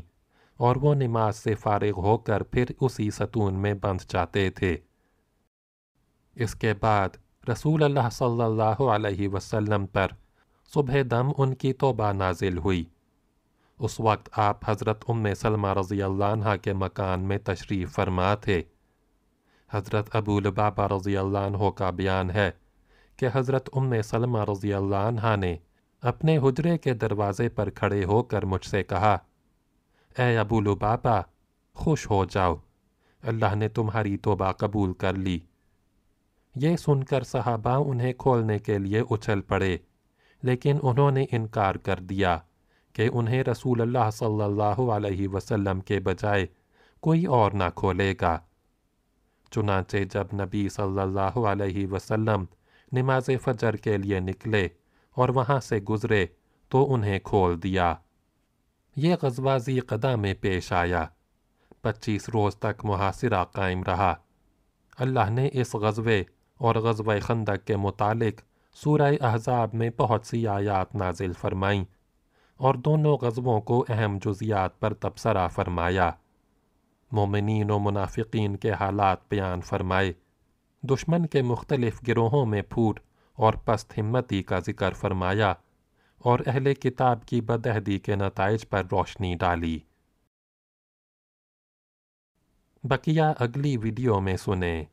और वो नमाज से फारिग होकर फिर उसी सतून में बंध जाते थे इसके बाद रसूल अल्लाह सल्लल्लाहु अलैहि वसल्लम पर सुबह दम उनकी तोबा नाजिल हुई उस वक्त आप हज़रत उम सलमा रज़ी अल्लाह के मकान में तशरीफ़ फरमा थे हज़रत अबू लबाबा रज़ी का बयान है कि हज़रत उम सलमा रज़ी अल्लाह ने अपने हजरे के दरवाज़े पर खड़े होकर मुझसे कहा ए अबू लबाबा खुश हो जाओ अल्लाह ने तुम्हारी तोबा कबूल कर ली ये सुनकर साहबा उन्हें खोलने के लिए उछल पड़े लेकिन उन्होंने इनकार कर दिया कि उन्हें रसूल अल्लाह सल्लल्लाहु के बजाय कोई और ना खोलेगा चुनाचे जब नबी सल्लल्लाहु अलैहि वसल्लम नमाज फ़जर के लिए निकले और वहाँ से गुज़रे तो उन्हें खोल दिया ये ज़ी कदा में पेश आया पच्चीस रोज़ तक मुहासरा कायम रहा अल्लाह ने इस गजबे और गजब खंदक के मुतालिक सूरह अहजाब में बहुत सी आयात नाजिल फरमाईं और दोनों गजबों को अहम जुजियात पर तबसरा फरमाया मोमिन व मुनाफिकीन के हालात बयान फरमाए दुश्मन के मुख्तलिफ़ गिरोहों में फूट और पस्त हिम्मती का जिक्र फरमाया और अहले किताब की बदहदी के नतज पर रोशनी डाली बकिया अगली वीडियो में सुने